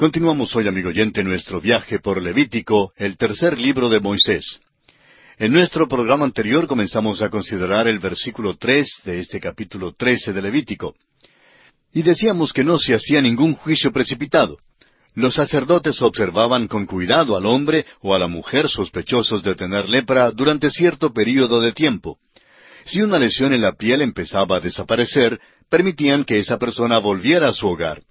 Continuamos hoy, amigo oyente, nuestro viaje por Levítico, el tercer libro de Moisés. En nuestro programa anterior comenzamos a considerar el versículo tres de este capítulo trece de Levítico. Y decíamos que no se hacía ningún juicio precipitado. Los sacerdotes observaban con cuidado al hombre o a la mujer sospechosos de tener lepra durante cierto período de tiempo. Si una lesión en la piel empezaba a desaparecer, permitían que esa persona volviera a su hogar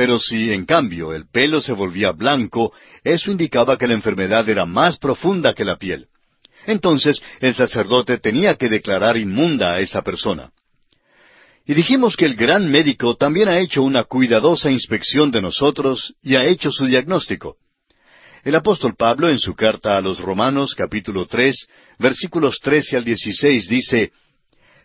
pero si, en cambio, el pelo se volvía blanco, eso indicaba que la enfermedad era más profunda que la piel. Entonces el sacerdote tenía que declarar inmunda a esa persona. Y dijimos que el gran médico también ha hecho una cuidadosa inspección de nosotros y ha hecho su diagnóstico. El apóstol Pablo en su carta a los Romanos capítulo 3 versículos 13 al 16 dice,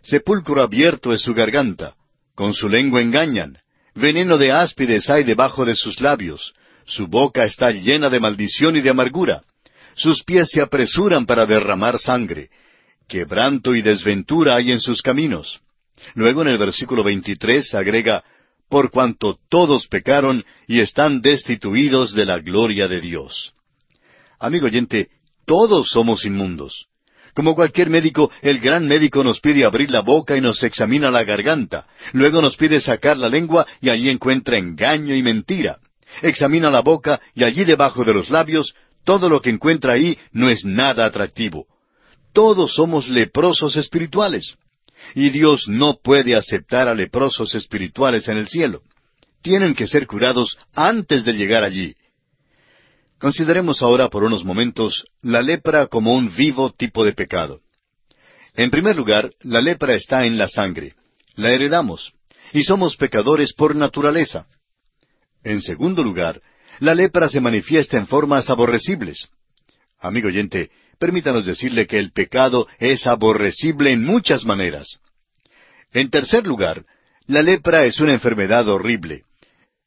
Sepulcro abierto es su garganta, con su lengua engañan, Veneno de áspides hay debajo de sus labios. Su boca está llena de maldición y de amargura. Sus pies se apresuran para derramar sangre. Quebranto y desventura hay en sus caminos. Luego en el versículo 23 agrega, por cuanto todos pecaron y están destituidos de la gloria de Dios. Amigo oyente, todos somos inmundos. Como cualquier médico, el gran médico nos pide abrir la boca y nos examina la garganta. Luego nos pide sacar la lengua y allí encuentra engaño y mentira. Examina la boca y allí debajo de los labios, todo lo que encuentra ahí no es nada atractivo. Todos somos leprosos espirituales. Y Dios no puede aceptar a leprosos espirituales en el cielo. Tienen que ser curados antes de llegar allí. Consideremos ahora por unos momentos la lepra como un vivo tipo de pecado. En primer lugar, la lepra está en la sangre. La heredamos. Y somos pecadores por naturaleza. En segundo lugar, la lepra se manifiesta en formas aborrecibles. Amigo oyente, permítanos decirle que el pecado es aborrecible en muchas maneras. En tercer lugar, la lepra es una enfermedad horrible.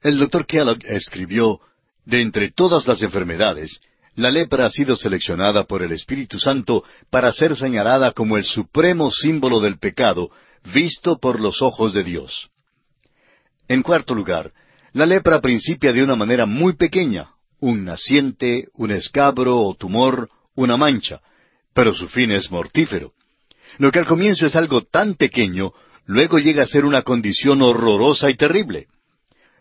El doctor Kellogg escribió de entre todas las enfermedades, la lepra ha sido seleccionada por el Espíritu Santo para ser señalada como el supremo símbolo del pecado, visto por los ojos de Dios. En cuarto lugar, la lepra principia de una manera muy pequeña, un naciente, un escabro o tumor, una mancha, pero su fin es mortífero. Lo que al comienzo es algo tan pequeño, luego llega a ser una condición horrorosa y terrible.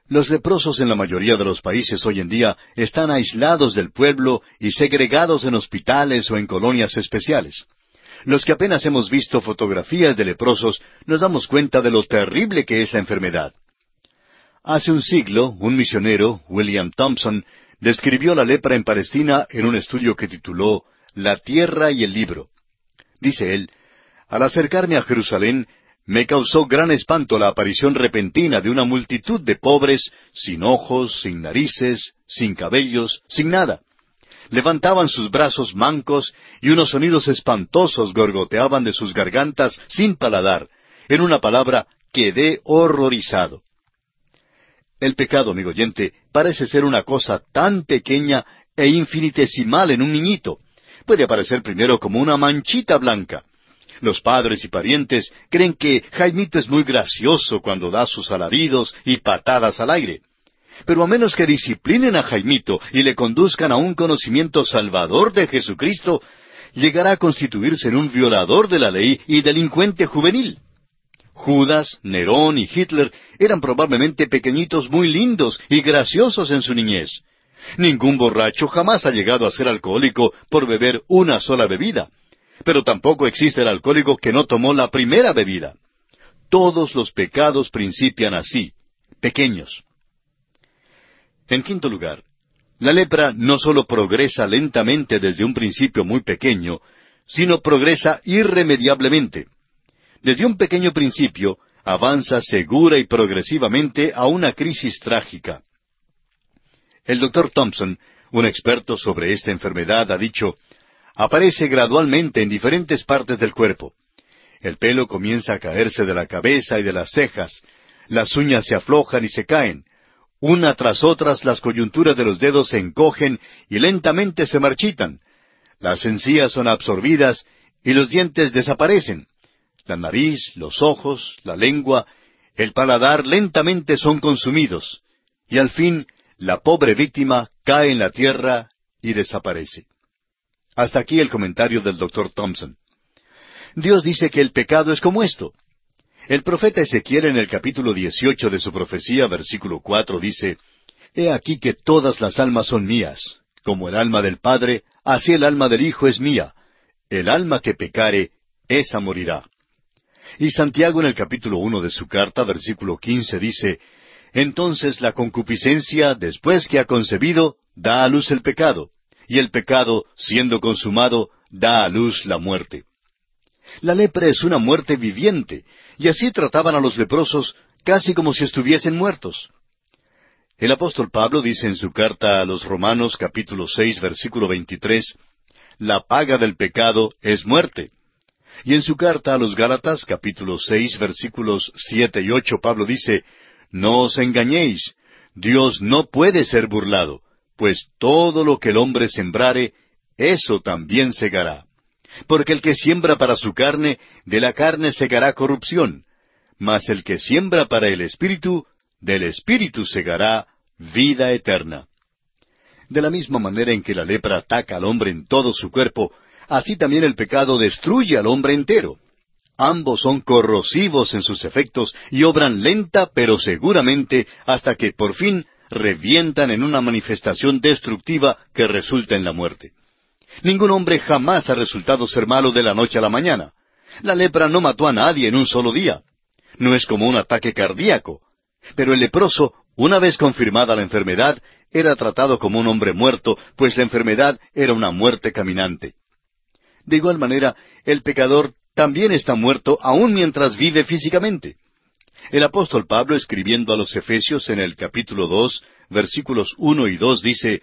Los leprosos en la mayoría de los países hoy en día están aislados del pueblo y segregados en hospitales o en colonias especiales. Los que apenas hemos visto fotografías de leprosos nos damos cuenta de lo terrible que es la enfermedad. Hace un siglo, un misionero, William Thompson, describió la lepra en Palestina en un estudio que tituló La tierra y el libro. Dice él, Al acercarme a Jerusalén, me causó gran espanto la aparición repentina de una multitud de pobres, sin ojos, sin narices, sin cabellos, sin nada. Levantaban sus brazos mancos y unos sonidos espantosos gorgoteaban de sus gargantas sin paladar. En una palabra, quedé horrorizado. El pecado, amigo oyente, parece ser una cosa tan pequeña e infinitesimal en un niñito. Puede aparecer primero como una manchita blanca los padres y parientes creen que Jaimito es muy gracioso cuando da sus alaridos y patadas al aire. Pero a menos que disciplinen a Jaimito y le conduzcan a un conocimiento salvador de Jesucristo, llegará a constituirse en un violador de la ley y delincuente juvenil. Judas, Nerón y Hitler eran probablemente pequeñitos muy lindos y graciosos en su niñez. Ningún borracho jamás ha llegado a ser alcohólico por beber una sola bebida. Pero tampoco existe el alcohólico que no tomó la primera bebida. Todos los pecados principian así, pequeños. En quinto lugar, la lepra no solo progresa lentamente desde un principio muy pequeño, sino progresa irremediablemente. Desde un pequeño principio, avanza segura y progresivamente a una crisis trágica. El doctor Thompson, un experto sobre esta enfermedad, ha dicho, aparece gradualmente en diferentes partes del cuerpo. El pelo comienza a caerse de la cabeza y de las cejas, las uñas se aflojan y se caen, una tras otras las coyunturas de los dedos se encogen y lentamente se marchitan, las encías son absorbidas y los dientes desaparecen, la nariz, los ojos, la lengua, el paladar lentamente son consumidos, y al fin la pobre víctima cae en la tierra y desaparece. Hasta aquí el comentario del doctor Thompson. Dios dice que el pecado es como esto. El profeta Ezequiel en el capítulo 18 de su profecía, versículo 4, dice, He aquí que todas las almas son mías, como el alma del Padre, así el alma del Hijo es mía. El alma que pecare, esa morirá. Y Santiago en el capítulo 1 de su carta, versículo 15, dice, Entonces la concupiscencia, después que ha concebido, da a luz el pecado, y el pecado, siendo consumado, da a luz la muerte. La lepra es una muerte viviente, y así trataban a los leprosos casi como si estuviesen muertos. El apóstol Pablo dice en su carta a los Romanos capítulo 6, versículo 23, La paga del pecado es muerte. Y en su carta a los Gálatas capítulo 6, versículos siete y ocho Pablo dice, No os engañéis, Dios no puede ser burlado, pues todo lo que el hombre sembrare, eso también segará. Porque el que siembra para su carne, de la carne segará corrupción, mas el que siembra para el Espíritu, del Espíritu segará vida eterna. De la misma manera en que la lepra ataca al hombre en todo su cuerpo, así también el pecado destruye al hombre entero. Ambos son corrosivos en sus efectos y obran lenta pero seguramente hasta que por fin revientan en una manifestación destructiva que resulta en la muerte. Ningún hombre jamás ha resultado ser malo de la noche a la mañana. La lepra no mató a nadie en un solo día. No es como un ataque cardíaco. Pero el leproso, una vez confirmada la enfermedad, era tratado como un hombre muerto, pues la enfermedad era una muerte caminante. De igual manera, el pecador también está muerto aún mientras vive físicamente. El apóstol Pablo, escribiendo a los Efesios en el capítulo dos, versículos uno y dos, dice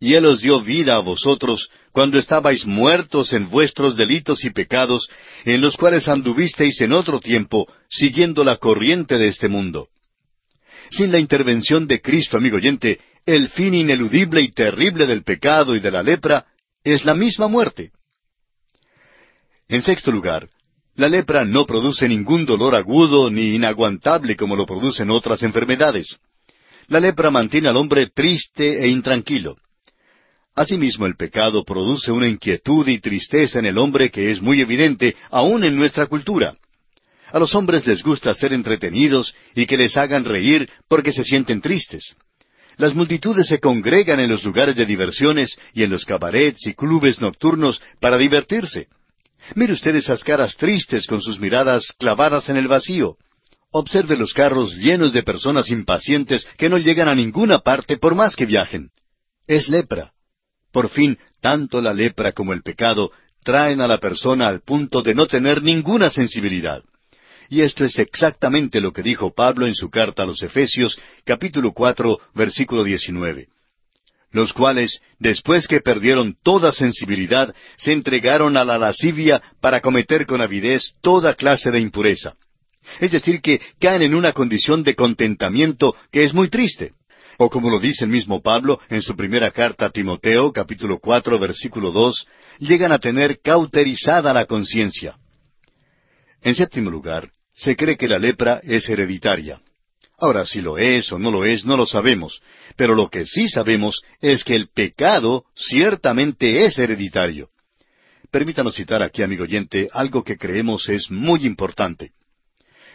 Y Él os dio vida a vosotros cuando estabais muertos en vuestros delitos y pecados, en los cuales anduvisteis en otro tiempo, siguiendo la corriente de este mundo. Sin la intervención de Cristo, amigo oyente, el fin ineludible y terrible del pecado y de la lepra es la misma muerte. En sexto lugar, la lepra no produce ningún dolor agudo ni inaguantable como lo producen otras enfermedades. La lepra mantiene al hombre triste e intranquilo. Asimismo, el pecado produce una inquietud y tristeza en el hombre que es muy evidente aún en nuestra cultura. A los hombres les gusta ser entretenidos y que les hagan reír porque se sienten tristes. Las multitudes se congregan en los lugares de diversiones y en los cabarets y clubes nocturnos para divertirse. Mire usted esas caras tristes con sus miradas clavadas en el vacío. Observe los carros llenos de personas impacientes que no llegan a ninguna parte por más que viajen. Es lepra. Por fin, tanto la lepra como el pecado traen a la persona al punto de no tener ninguna sensibilidad. Y esto es exactamente lo que dijo Pablo en su carta a los Efesios, capítulo cuatro, versículo diecinueve los cuales, después que perdieron toda sensibilidad, se entregaron a la lascivia para cometer con avidez toda clase de impureza. Es decir, que caen en una condición de contentamiento que es muy triste. O como lo dice el mismo Pablo en su primera carta a Timoteo, capítulo cuatro, versículo dos, llegan a tener cauterizada la conciencia. En séptimo lugar, se cree que la lepra es hereditaria. Ahora, si lo es o no lo es, no lo sabemos, pero lo que sí sabemos es que el pecado ciertamente es hereditario. Permítanos citar aquí, amigo oyente, algo que creemos es muy importante.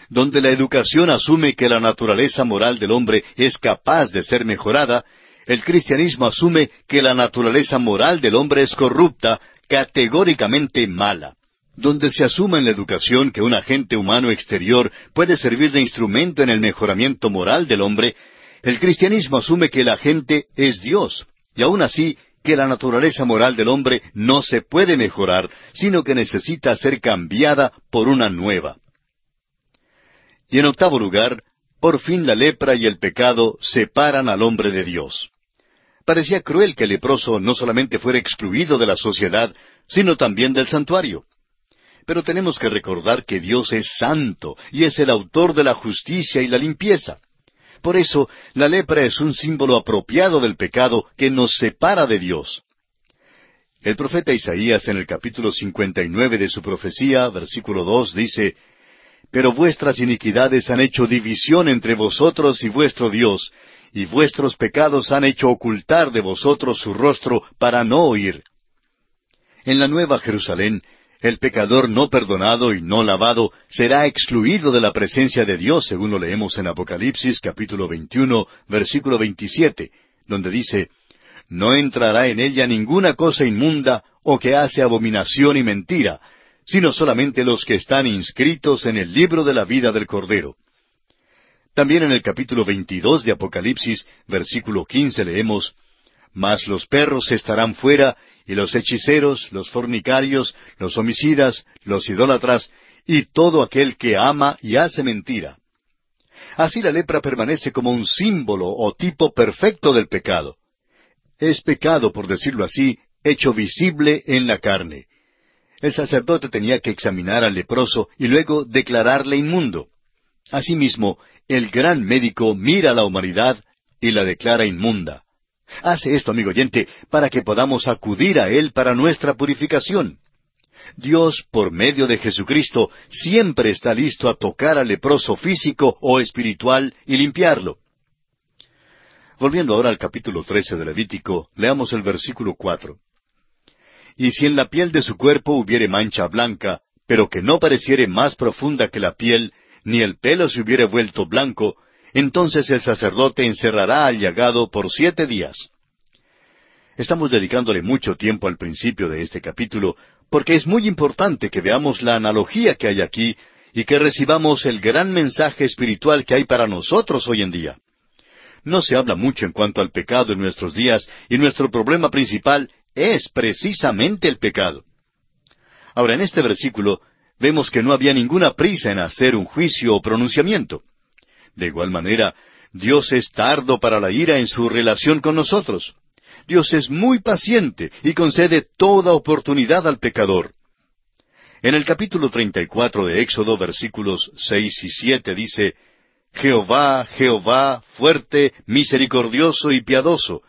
Donde la educación asume que la naturaleza moral del hombre es capaz de ser mejorada, el cristianismo asume que la naturaleza moral del hombre es corrupta, categóricamente mala donde se asuma en la educación que un agente humano exterior puede servir de instrumento en el mejoramiento moral del hombre, el cristianismo asume que el agente es Dios, y aun así que la naturaleza moral del hombre no se puede mejorar, sino que necesita ser cambiada por una nueva. Y en octavo lugar, por fin la lepra y el pecado separan al hombre de Dios. Parecía cruel que el leproso no solamente fuera excluido de la sociedad, sino también del santuario. Pero tenemos que recordar que Dios es santo y es el autor de la justicia y la limpieza. Por eso, la lepra es un símbolo apropiado del pecado que nos separa de Dios. El profeta Isaías en el capítulo 59 de su profecía, versículo 2, dice, Pero vuestras iniquidades han hecho división entre vosotros y vuestro Dios, y vuestros pecados han hecho ocultar de vosotros su rostro para no oír. En la Nueva Jerusalén, el pecador no perdonado y no lavado será excluido de la presencia de Dios, según lo leemos en Apocalipsis capítulo 21, versículo 27, donde dice, No entrará en ella ninguna cosa inmunda o que hace abominación y mentira, sino solamente los que están inscritos en el libro de la vida del Cordero. También en el capítulo 22 de Apocalipsis, versículo 15 leemos, Mas los perros estarán fuera y los hechiceros, los fornicarios, los homicidas, los idólatras, y todo aquel que ama y hace mentira. Así la lepra permanece como un símbolo o tipo perfecto del pecado. Es pecado, por decirlo así, hecho visible en la carne. El sacerdote tenía que examinar al leproso y luego declararle inmundo. Asimismo, el gran médico mira a la humanidad y la declara inmunda. Hace esto, amigo oyente, para que podamos acudir a Él para nuestra purificación. Dios, por medio de Jesucristo, siempre está listo a tocar al leproso físico o espiritual y limpiarlo. Volviendo ahora al capítulo trece de Levítico, leamos el versículo cuatro. Y si en la piel de su cuerpo hubiere mancha blanca, pero que no pareciere más profunda que la piel, ni el pelo se hubiere vuelto blanco, entonces el sacerdote encerrará al llagado por siete días. Estamos dedicándole mucho tiempo al principio de este capítulo, porque es muy importante que veamos la analogía que hay aquí y que recibamos el gran mensaje espiritual que hay para nosotros hoy en día. No se habla mucho en cuanto al pecado en nuestros días y nuestro problema principal es precisamente el pecado. Ahora, en este versículo vemos que no había ninguna prisa en hacer un juicio o pronunciamiento. De igual manera, Dios es tardo para la ira en su relación con nosotros. Dios es muy paciente y concede toda oportunidad al pecador. En el capítulo cuatro de Éxodo, versículos seis y siete, dice, Jehová, Jehová, fuerte, misericordioso y piadoso,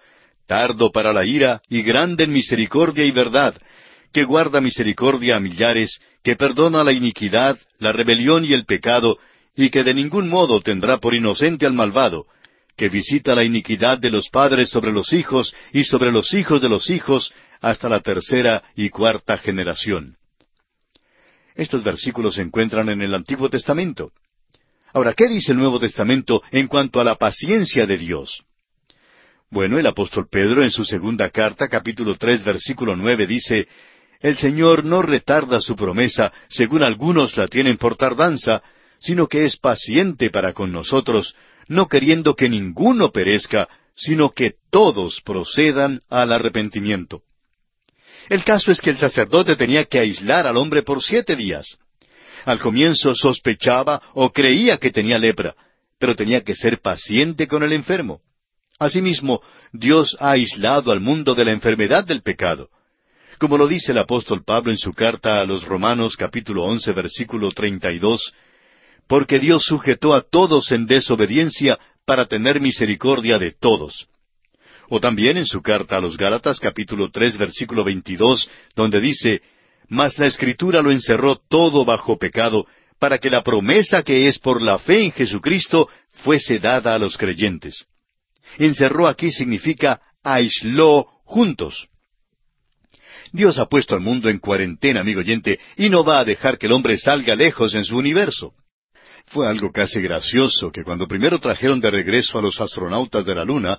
tardo para la ira y grande en misericordia y verdad, que guarda misericordia a millares, que perdona la iniquidad, la rebelión y el pecado, y que de ningún modo tendrá por inocente al malvado, que visita la iniquidad de los padres sobre los hijos y sobre los hijos de los hijos hasta la tercera y cuarta generación. Estos versículos se encuentran en el Antiguo Testamento. Ahora, ¿qué dice el Nuevo Testamento en cuanto a la paciencia de Dios? Bueno, el apóstol Pedro en su segunda carta, capítulo tres, versículo nueve, dice El Señor no retarda su promesa, según algunos la tienen por tardanza, sino que es paciente para con nosotros, no queriendo que ninguno perezca, sino que todos procedan al arrepentimiento. El caso es que el sacerdote tenía que aislar al hombre por siete días. Al comienzo sospechaba o creía que tenía lepra, pero tenía que ser paciente con el enfermo. Asimismo, Dios ha aislado al mundo de la enfermedad del pecado. Como lo dice el apóstol Pablo en su carta a los Romanos capítulo once versículo treinta y dos, porque Dios sujetó a todos en desobediencia para tener misericordia de todos. O también en su carta a los Gálatas capítulo 3 versículo 22, donde dice, Mas la escritura lo encerró todo bajo pecado, para que la promesa que es por la fe en Jesucristo fuese dada a los creyentes. Encerró aquí significa aisló juntos. Dios ha puesto al mundo en cuarentena, amigo oyente, y no va a dejar que el hombre salga lejos en su universo. Fue algo casi gracioso que cuando primero trajeron de regreso a los astronautas de la Luna,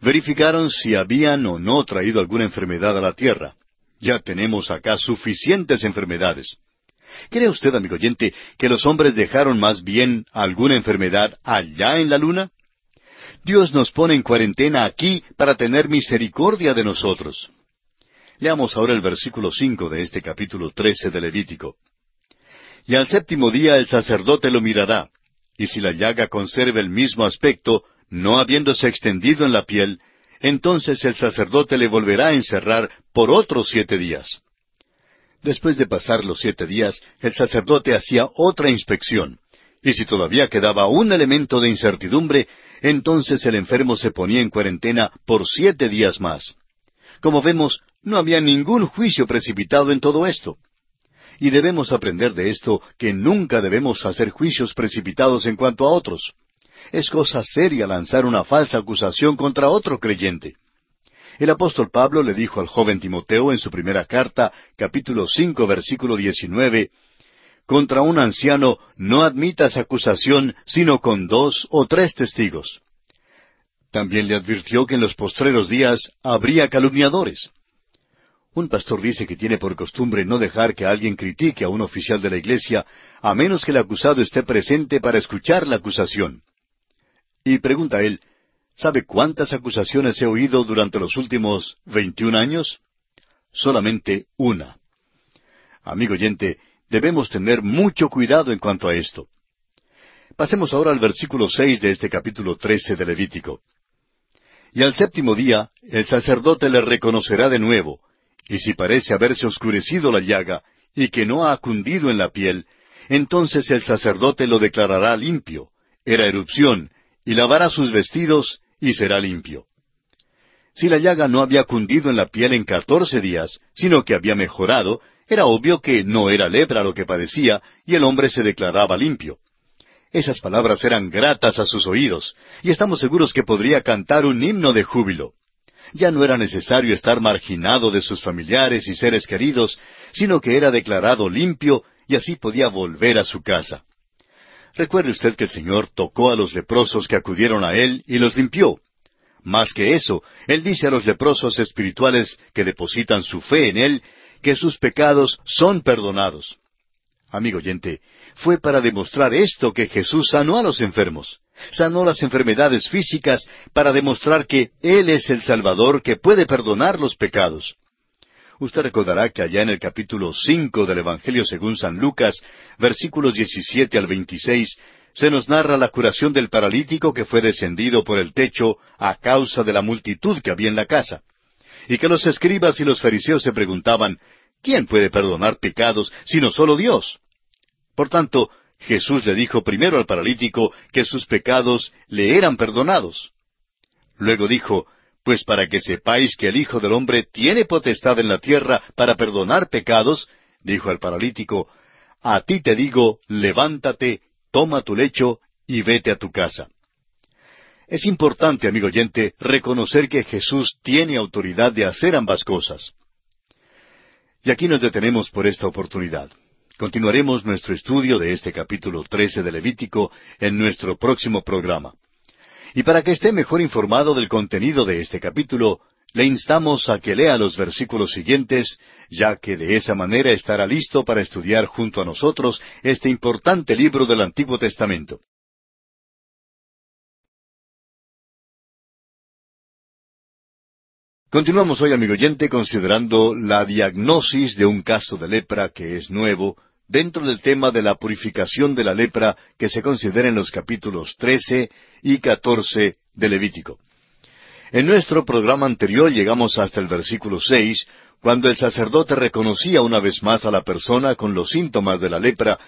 verificaron si habían o no traído alguna enfermedad a la Tierra. Ya tenemos acá suficientes enfermedades. ¿Cree usted, amigo oyente, que los hombres dejaron más bien alguna enfermedad allá en la Luna? Dios nos pone en cuarentena aquí para tener misericordia de nosotros. Leamos ahora el versículo cinco de este capítulo trece de Levítico y al séptimo día el sacerdote lo mirará, y si la llaga conserva el mismo aspecto, no habiéndose extendido en la piel, entonces el sacerdote le volverá a encerrar por otros siete días. Después de pasar los siete días, el sacerdote hacía otra inspección, y si todavía quedaba un elemento de incertidumbre, entonces el enfermo se ponía en cuarentena por siete días más. Como vemos, no había ningún juicio precipitado en todo esto. Y debemos aprender de esto que nunca debemos hacer juicios precipitados en cuanto a otros. Es cosa seria lanzar una falsa acusación contra otro creyente. El apóstol Pablo le dijo al joven Timoteo en su primera carta, capítulo cinco, versículo diecinueve, Contra un anciano no admitas acusación sino con dos o tres testigos. También le advirtió que en los postreros días habría calumniadores. Un pastor dice que tiene por costumbre no dejar que alguien critique a un oficial de la iglesia, a menos que el acusado esté presente para escuchar la acusación. Y pregunta él, ¿sabe cuántas acusaciones he oído durante los últimos veintiún años? Solamente una. Amigo oyente, debemos tener mucho cuidado en cuanto a esto. Pasemos ahora al versículo seis de este capítulo trece de Levítico. Y al séptimo día el sacerdote le reconocerá de nuevo, y si parece haberse oscurecido la llaga, y que no ha cundido en la piel, entonces el sacerdote lo declarará limpio, era erupción, y lavará sus vestidos, y será limpio. Si la llaga no había cundido en la piel en catorce días, sino que había mejorado, era obvio que no era lepra lo que padecía, y el hombre se declaraba limpio. Esas palabras eran gratas a sus oídos, y estamos seguros que podría cantar un himno de júbilo. Ya no era necesario estar marginado de sus familiares y seres queridos, sino que era declarado limpio y así podía volver a su casa. Recuerde usted que el Señor tocó a los leprosos que acudieron a Él y los limpió. Más que eso, Él dice a los leprosos espirituales que depositan su fe en Él que sus pecados son perdonados. Amigo oyente, fue para demostrar esto que Jesús sanó a los enfermos sanó las enfermedades físicas para demostrar que Él es el Salvador que puede perdonar los pecados. Usted recordará que allá en el capítulo cinco del Evangelio según San Lucas, versículos 17 al 26, se nos narra la curación del paralítico que fue descendido por el techo a causa de la multitud que había en la casa, y que los escribas y los fariseos se preguntaban, ¿quién puede perdonar pecados sino solo Dios? Por tanto, Jesús le dijo primero al paralítico que sus pecados le eran perdonados. Luego dijo, Pues para que sepáis que el Hijo del Hombre tiene potestad en la tierra para perdonar pecados, dijo al paralítico, A ti te digo, levántate, toma tu lecho y vete a tu casa. Es importante, amigo oyente, reconocer que Jesús tiene autoridad de hacer ambas cosas. Y aquí nos detenemos por esta oportunidad. Continuaremos nuestro estudio de este capítulo 13 de Levítico en nuestro próximo programa. Y para que esté mejor informado del contenido de este capítulo, le instamos a que lea los versículos siguientes, ya que de esa manera estará listo para estudiar junto a nosotros este importante libro del Antiguo Testamento. Continuamos hoy, amigo oyente, considerando la diagnosis de un caso de lepra que es nuevo, dentro del tema de la purificación de la lepra que se considera en los capítulos 13 y 14 de Levítico. En nuestro programa anterior llegamos hasta el versículo 6, cuando el sacerdote reconocía una vez más a la persona con los síntomas de la lepra,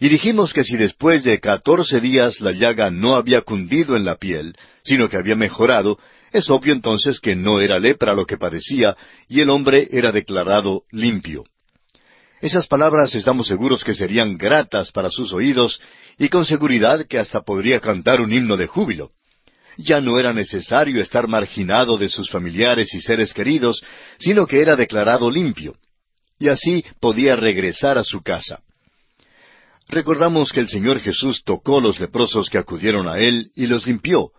y dijimos que si después de catorce días la llaga no había cundido en la piel, sino que había mejorado, es obvio entonces que no era lepra lo que padecía, y el hombre era declarado limpio. Esas palabras estamos seguros que serían gratas para sus oídos y con seguridad que hasta podría cantar un himno de júbilo. Ya no era necesario estar marginado de sus familiares y seres queridos, sino que era declarado limpio. Y así podía regresar a su casa. Recordamos que el Señor Jesús tocó los leprosos que acudieron a Él y los limpió.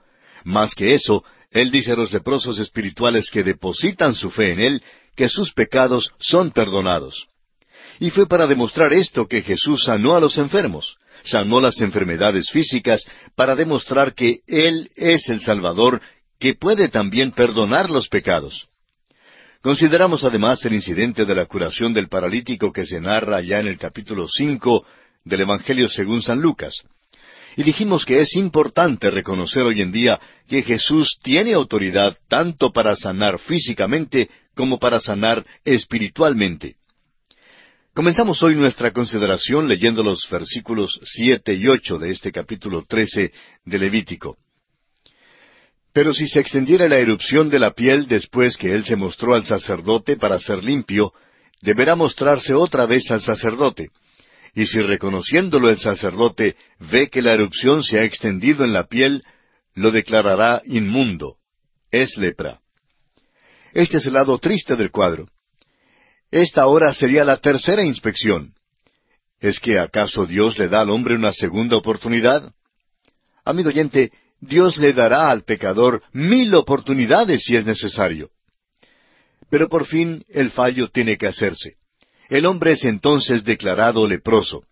Más que eso, Él dice a los leprosos espirituales que depositan su fe en Él que sus pecados son perdonados. Y fue para demostrar esto que Jesús sanó a los enfermos, sanó las enfermedades físicas para demostrar que Él es el Salvador que puede también perdonar los pecados. Consideramos además el incidente de la curación del paralítico que se narra ya en el capítulo cinco del Evangelio según San Lucas. Y dijimos que es importante reconocer hoy en día que Jesús tiene autoridad tanto para sanar físicamente como para sanar espiritualmente. Comenzamos hoy nuestra consideración leyendo los versículos siete y ocho de este capítulo trece de Levítico. Pero si se extendiera la erupción de la piel después que él se mostró al sacerdote para ser limpio, deberá mostrarse otra vez al sacerdote. Y si reconociéndolo el sacerdote ve que la erupción se ha extendido en la piel, lo declarará inmundo. Es lepra. Este es el lado triste del cuadro. Esta hora sería la tercera inspección. ¿Es que acaso Dios le da al hombre una segunda oportunidad? Amigo oyente, Dios le dará al pecador mil oportunidades si es necesario. Pero por fin el fallo tiene que hacerse. El hombre es entonces declarado leproso.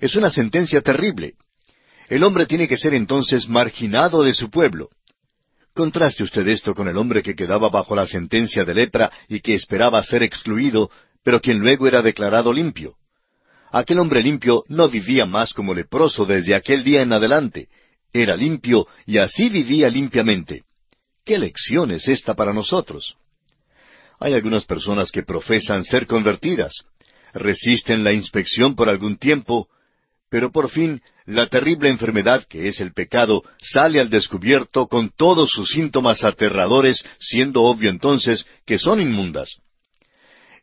Es una sentencia terrible. El hombre tiene que ser entonces marginado de su pueblo. Contraste usted esto con el hombre que quedaba bajo la sentencia de lepra y que esperaba ser excluido, pero quien luego era declarado limpio. Aquel hombre limpio no vivía más como leproso desde aquel día en adelante. Era limpio y así vivía limpiamente. ¿Qué lección es esta para nosotros? Hay algunas personas que profesan ser convertidas, resisten la inspección por algún tiempo, pero por fin, la terrible enfermedad que es el pecado sale al descubierto con todos sus síntomas aterradores, siendo obvio entonces que son inmundas.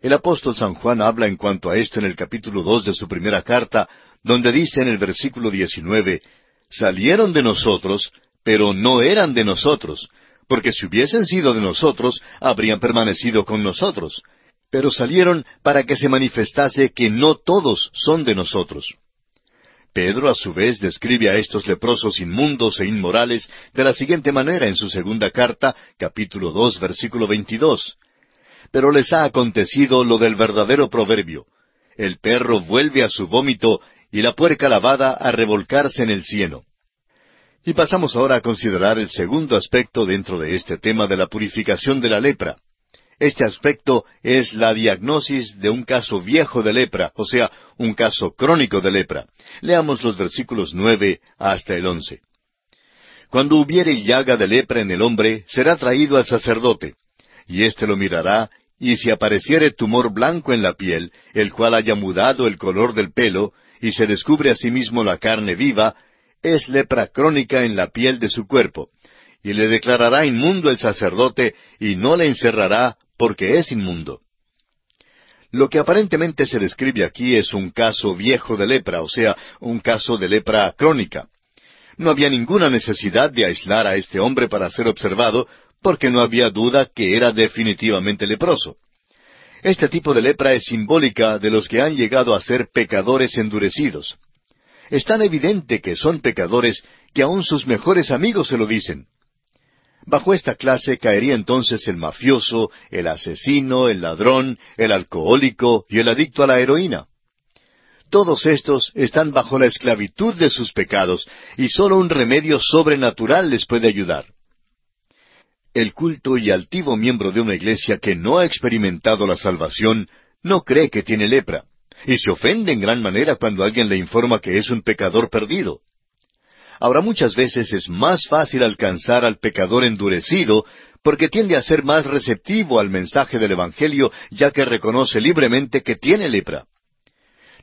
El apóstol San Juan habla en cuanto a esto en el capítulo dos de su primera carta, donde dice en el versículo diecinueve Salieron de nosotros, pero no eran de nosotros, porque si hubiesen sido de nosotros, habrían permanecido con nosotros. Pero salieron para que se manifestase que no todos son de nosotros. Pedro a su vez describe a estos leprosos inmundos e inmorales de la siguiente manera en su segunda carta, capítulo dos, versículo veintidós. Pero les ha acontecido lo del verdadero proverbio. El perro vuelve a su vómito y la puerca lavada a revolcarse en el cieno. Y pasamos ahora a considerar el segundo aspecto dentro de este tema de la purificación de la lepra. Este aspecto es la diagnosis de un caso viejo de lepra, o sea, un caso crónico de lepra. Leamos los versículos nueve hasta el once. Cuando hubiere llaga de lepra en el hombre, será traído al sacerdote, y éste lo mirará, y si apareciere tumor blanco en la piel, el cual haya mudado el color del pelo, y se descubre asimismo sí la carne viva, es lepra crónica en la piel de su cuerpo, y le declarará inmundo el sacerdote, y no le encerrará porque es inmundo. Lo que aparentemente se describe aquí es un caso viejo de lepra, o sea, un caso de lepra crónica. No había ninguna necesidad de aislar a este hombre para ser observado, porque no había duda que era definitivamente leproso. Este tipo de lepra es simbólica de los que han llegado a ser pecadores endurecidos. Es tan evidente que son pecadores que aun sus mejores amigos se lo dicen. Bajo esta clase caería entonces el mafioso, el asesino, el ladrón, el alcohólico y el adicto a la heroína. Todos estos están bajo la esclavitud de sus pecados y solo un remedio sobrenatural les puede ayudar. El culto y altivo miembro de una iglesia que no ha experimentado la salvación no cree que tiene lepra y se ofende en gran manera cuando alguien le informa que es un pecador perdido. Ahora muchas veces es más fácil alcanzar al pecador endurecido porque tiende a ser más receptivo al mensaje del Evangelio ya que reconoce libremente que tiene lepra.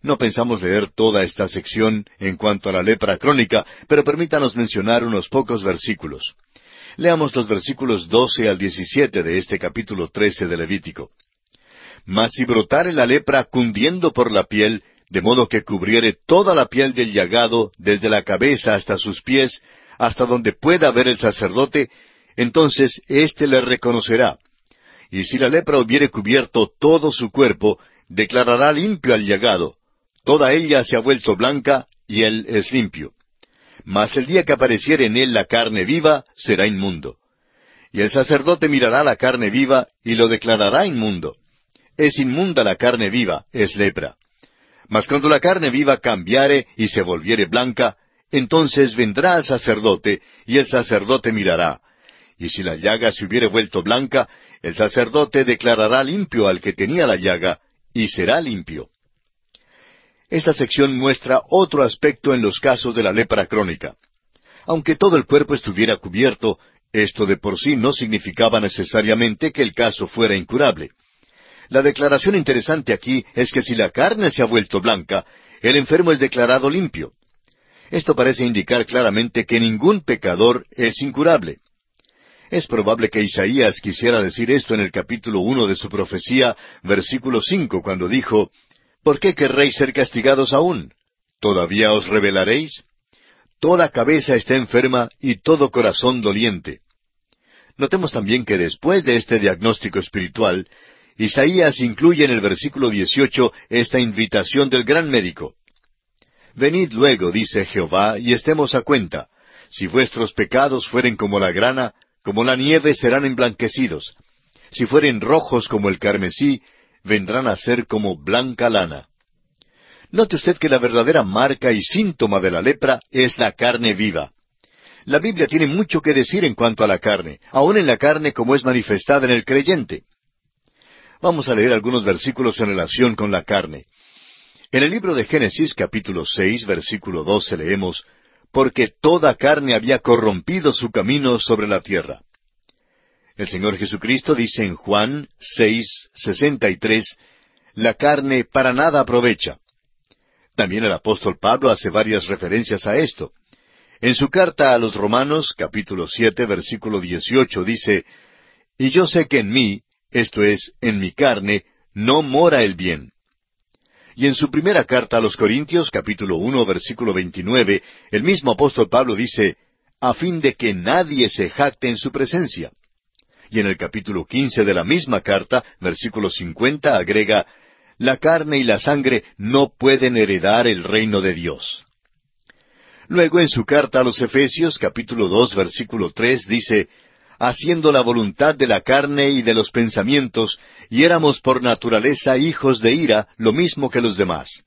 No pensamos leer toda esta sección en cuanto a la lepra crónica, pero permítanos mencionar unos pocos versículos. Leamos los versículos doce al 17 de este capítulo trece de Levítico. Mas si brotare la lepra cundiendo por la piel, de modo que cubriere toda la piel del llagado, desde la cabeza hasta sus pies, hasta donde pueda ver el sacerdote, entonces éste le reconocerá. Y si la lepra hubiere cubierto todo su cuerpo, declarará limpio al llagado. Toda ella se ha vuelto blanca, y él es limpio. Mas el día que apareciere en él la carne viva, será inmundo. Y el sacerdote mirará la carne viva, y lo declarará inmundo. Es inmunda la carne viva, es lepra. Mas cuando la carne viva cambiare y se volviere blanca, entonces vendrá al sacerdote, y el sacerdote mirará. Y si la llaga se hubiere vuelto blanca, el sacerdote declarará limpio al que tenía la llaga, y será limpio. Esta sección muestra otro aspecto en los casos de la lepra crónica. Aunque todo el cuerpo estuviera cubierto, esto de por sí no significaba necesariamente que el caso fuera incurable. La declaración interesante aquí es que si la carne se ha vuelto blanca, el enfermo es declarado limpio. Esto parece indicar claramente que ningún pecador es incurable. Es probable que Isaías quisiera decir esto en el capítulo uno de su profecía, versículo cinco, cuando dijo ¿Por qué querréis ser castigados aún? ¿Todavía os rebelaréis? Toda cabeza está enferma y todo corazón doliente. Notemos también que después de este diagnóstico espiritual, Isaías incluye en el versículo 18 esta invitación del gran médico. Venid luego, dice Jehová, y estemos a cuenta. Si vuestros pecados fueren como la grana, como la nieve serán emblanquecidos. Si fueren rojos como el carmesí, vendrán a ser como blanca lana. Note usted que la verdadera marca y síntoma de la lepra es la carne viva. La Biblia tiene mucho que decir en cuanto a la carne, aun en la carne como es manifestada en el creyente. Vamos a leer algunos versículos en relación con la carne. En el libro de Génesis capítulo seis, versículo 12 leemos, Porque toda carne había corrompido su camino sobre la tierra. El Señor Jesucristo dice en Juan seis, sesenta y tres, La carne para nada aprovecha. También el apóstol Pablo hace varias referencias a esto. En su carta a los Romanos capítulo siete, versículo 18, dice, Y yo sé que en mí, esto es, en mi carne, no mora el bien. Y en su primera carta a los Corintios, capítulo uno, versículo 29, el mismo apóstol Pablo dice, a fin de que nadie se jacte en su presencia. Y en el capítulo quince de la misma carta, versículo cincuenta, agrega, la carne y la sangre no pueden heredar el reino de Dios. Luego en su carta a los Efesios, capítulo dos, versículo 3, dice, haciendo la voluntad de la carne y de los pensamientos, y éramos por naturaleza hijos de ira, lo mismo que los demás.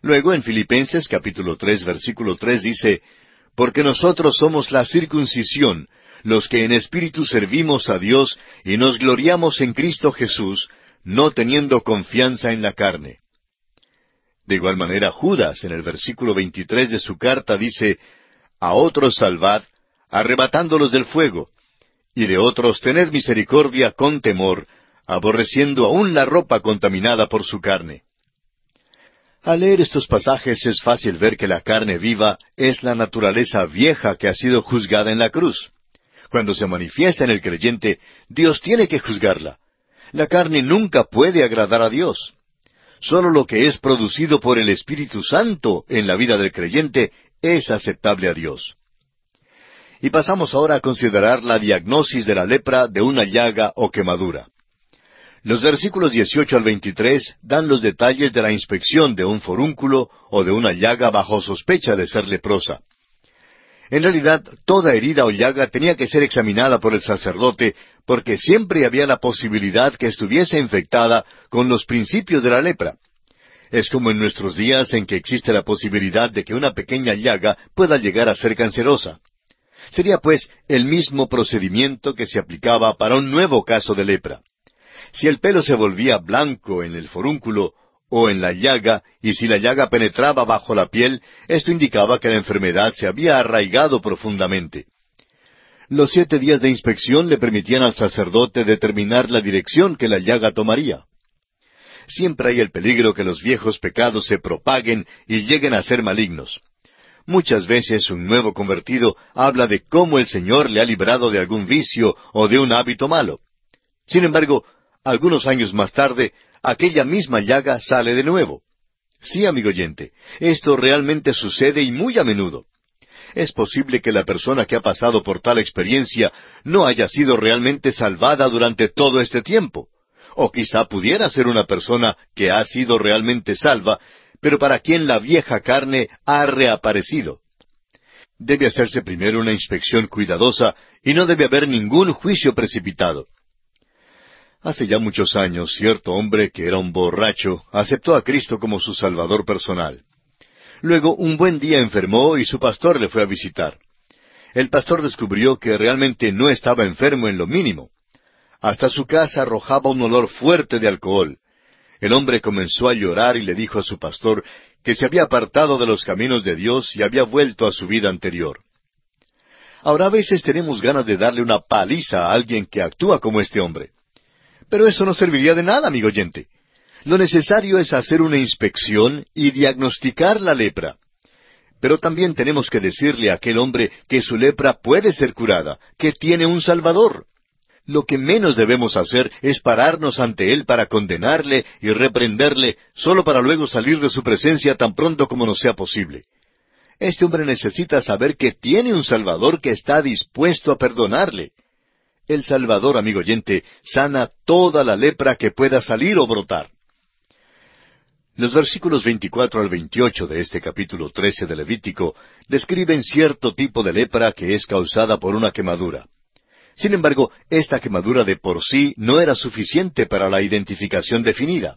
Luego en Filipenses capítulo tres versículo tres dice, Porque nosotros somos la circuncisión, los que en espíritu servimos a Dios y nos gloriamos en Cristo Jesús, no teniendo confianza en la carne. De igual manera Judas en el versículo 23 de su carta dice, A otros salvad, arrebatándolos del fuego, y de otros tened misericordia con temor, aborreciendo aún la ropa contaminada por su carne. Al leer estos pasajes es fácil ver que la carne viva es la naturaleza vieja que ha sido juzgada en la cruz. Cuando se manifiesta en el creyente, Dios tiene que juzgarla. La carne nunca puede agradar a Dios. Solo lo que es producido por el Espíritu Santo en la vida del creyente es aceptable a Dios. Y pasamos ahora a considerar la diagnosis de la lepra de una llaga o quemadura. Los versículos 18 al 23 dan los detalles de la inspección de un forúnculo o de una llaga bajo sospecha de ser leprosa. En realidad, toda herida o llaga tenía que ser examinada por el sacerdote porque siempre había la posibilidad que estuviese infectada con los principios de la lepra. Es como en nuestros días en que existe la posibilidad de que una pequeña llaga pueda llegar a ser cancerosa. Sería pues el mismo procedimiento que se aplicaba para un nuevo caso de lepra. Si el pelo se volvía blanco en el forúnculo o en la llaga, y si la llaga penetraba bajo la piel, esto indicaba que la enfermedad se había arraigado profundamente. Los siete días de inspección le permitían al sacerdote determinar la dirección que la llaga tomaría. Siempre hay el peligro que los viejos pecados se propaguen y lleguen a ser malignos. Muchas veces un nuevo convertido habla de cómo el Señor le ha librado de algún vicio o de un hábito malo. Sin embargo, algunos años más tarde, aquella misma llaga sale de nuevo. Sí, amigo oyente, esto realmente sucede y muy a menudo. Es posible que la persona que ha pasado por tal experiencia no haya sido realmente salvada durante todo este tiempo. O quizá pudiera ser una persona que ha sido realmente salva, pero para quien la vieja carne ha reaparecido. Debe hacerse primero una inspección cuidadosa y no debe haber ningún juicio precipitado. Hace ya muchos años cierto hombre que era un borracho aceptó a Cristo como su Salvador personal. Luego un buen día enfermó y su pastor le fue a visitar. El pastor descubrió que realmente no estaba enfermo en lo mínimo. Hasta su casa arrojaba un olor fuerte de alcohol. El hombre comenzó a llorar y le dijo a su pastor que se había apartado de los caminos de Dios y había vuelto a su vida anterior. Ahora a veces tenemos ganas de darle una paliza a alguien que actúa como este hombre. Pero eso no serviría de nada, amigo oyente. Lo necesario es hacer una inspección y diagnosticar la lepra. Pero también tenemos que decirle a aquel hombre que su lepra puede ser curada, que tiene un Salvador. Lo que menos debemos hacer es pararnos ante Él para condenarle y reprenderle, solo para luego salir de su presencia tan pronto como nos sea posible. Este hombre necesita saber que tiene un Salvador que está dispuesto a perdonarle. El Salvador, amigo oyente, sana toda la lepra que pueda salir o brotar. Los versículos 24 al 28 de este capítulo 13 de Levítico describen cierto tipo de lepra que es causada por una quemadura. Sin embargo, esta quemadura de por sí no era suficiente para la identificación definida.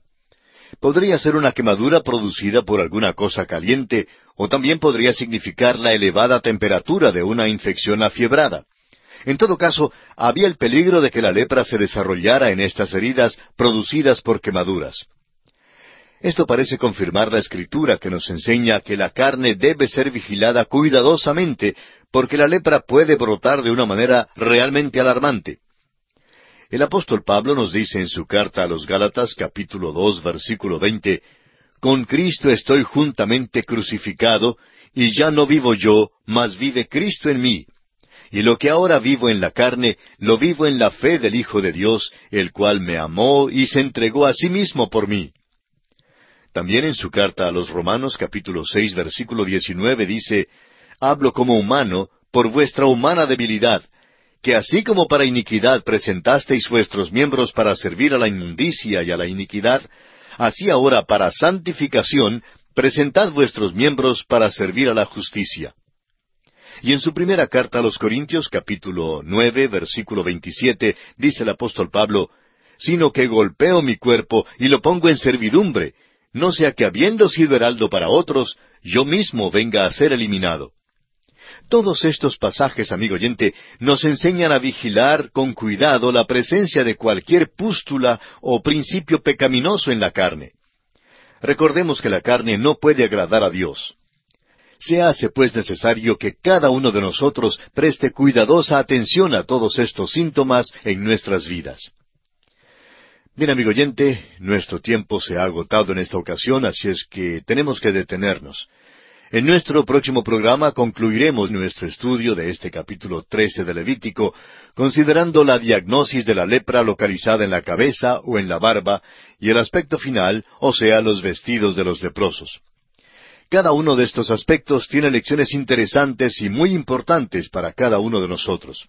Podría ser una quemadura producida por alguna cosa caliente, o también podría significar la elevada temperatura de una infección afiebrada. En todo caso, había el peligro de que la lepra se desarrollara en estas heridas producidas por quemaduras. Esto parece confirmar la escritura que nos enseña que la carne debe ser vigilada cuidadosamente porque la lepra puede brotar de una manera realmente alarmante. El apóstol Pablo nos dice en su carta a los Gálatas capítulo 2 versículo 20, Con Cristo estoy juntamente crucificado, y ya no vivo yo, mas vive Cristo en mí. Y lo que ahora vivo en la carne, lo vivo en la fe del Hijo de Dios, el cual me amó y se entregó a sí mismo por mí. También en su carta a los Romanos capítulo 6 versículo 19 dice, hablo como humano, por vuestra humana debilidad, que así como para iniquidad presentasteis vuestros miembros para servir a la inmundicia y a la iniquidad, así ahora para santificación presentad vuestros miembros para servir a la justicia. Y en su primera carta a los Corintios capítulo nueve versículo veintisiete dice el apóstol Pablo, sino que golpeo mi cuerpo y lo pongo en servidumbre, no sea que habiendo sido heraldo para otros, yo mismo venga a ser eliminado. Todos estos pasajes, amigo oyente, nos enseñan a vigilar con cuidado la presencia de cualquier pústula o principio pecaminoso en la carne. Recordemos que la carne no puede agradar a Dios. Se hace pues necesario que cada uno de nosotros preste cuidadosa atención a todos estos síntomas en nuestras vidas. Bien, amigo oyente, nuestro tiempo se ha agotado en esta ocasión, así es que tenemos que detenernos. En nuestro próximo programa concluiremos nuestro estudio de este capítulo 13 de Levítico, considerando la diagnosis de la lepra localizada en la cabeza o en la barba y el aspecto final, o sea, los vestidos de los leprosos. Cada uno de estos aspectos tiene lecciones interesantes y muy importantes para cada uno de nosotros.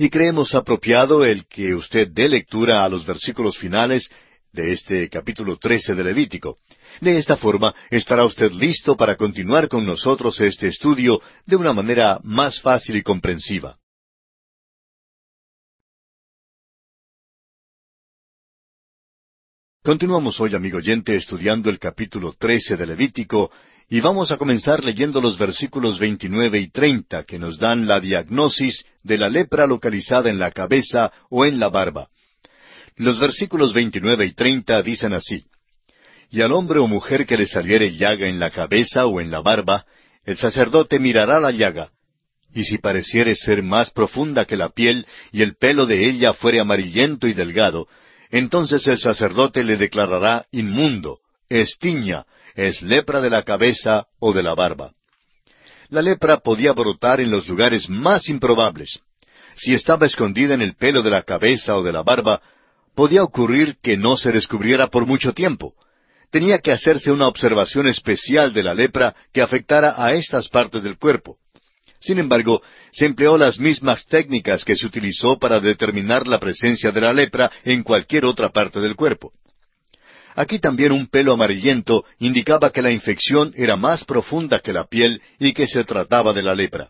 Y creemos apropiado el que usted dé lectura a los versículos finales de este capítulo 13 de Levítico. De esta forma estará usted listo para continuar con nosotros este estudio de una manera más fácil y comprensiva. Continuamos hoy, amigo oyente, estudiando el capítulo 13 de Levítico y vamos a comenzar leyendo los versículos 29 y 30 que nos dan la diagnosis de la lepra localizada en la cabeza o en la barba. Los versículos 29 y 30 dicen así, Y al hombre o mujer que le saliere llaga en la cabeza o en la barba, el sacerdote mirará la llaga, y si pareciere ser más profunda que la piel, y el pelo de ella fuere amarillento y delgado, entonces el sacerdote le declarará inmundo, es tiña, es lepra de la cabeza o de la barba. La lepra podía brotar en los lugares más improbables. Si estaba escondida en el pelo de la cabeza o de la barba, podía ocurrir que no se descubriera por mucho tiempo. Tenía que hacerse una observación especial de la lepra que afectara a estas partes del cuerpo. Sin embargo, se empleó las mismas técnicas que se utilizó para determinar la presencia de la lepra en cualquier otra parte del cuerpo. Aquí también un pelo amarillento indicaba que la infección era más profunda que la piel y que se trataba de la lepra.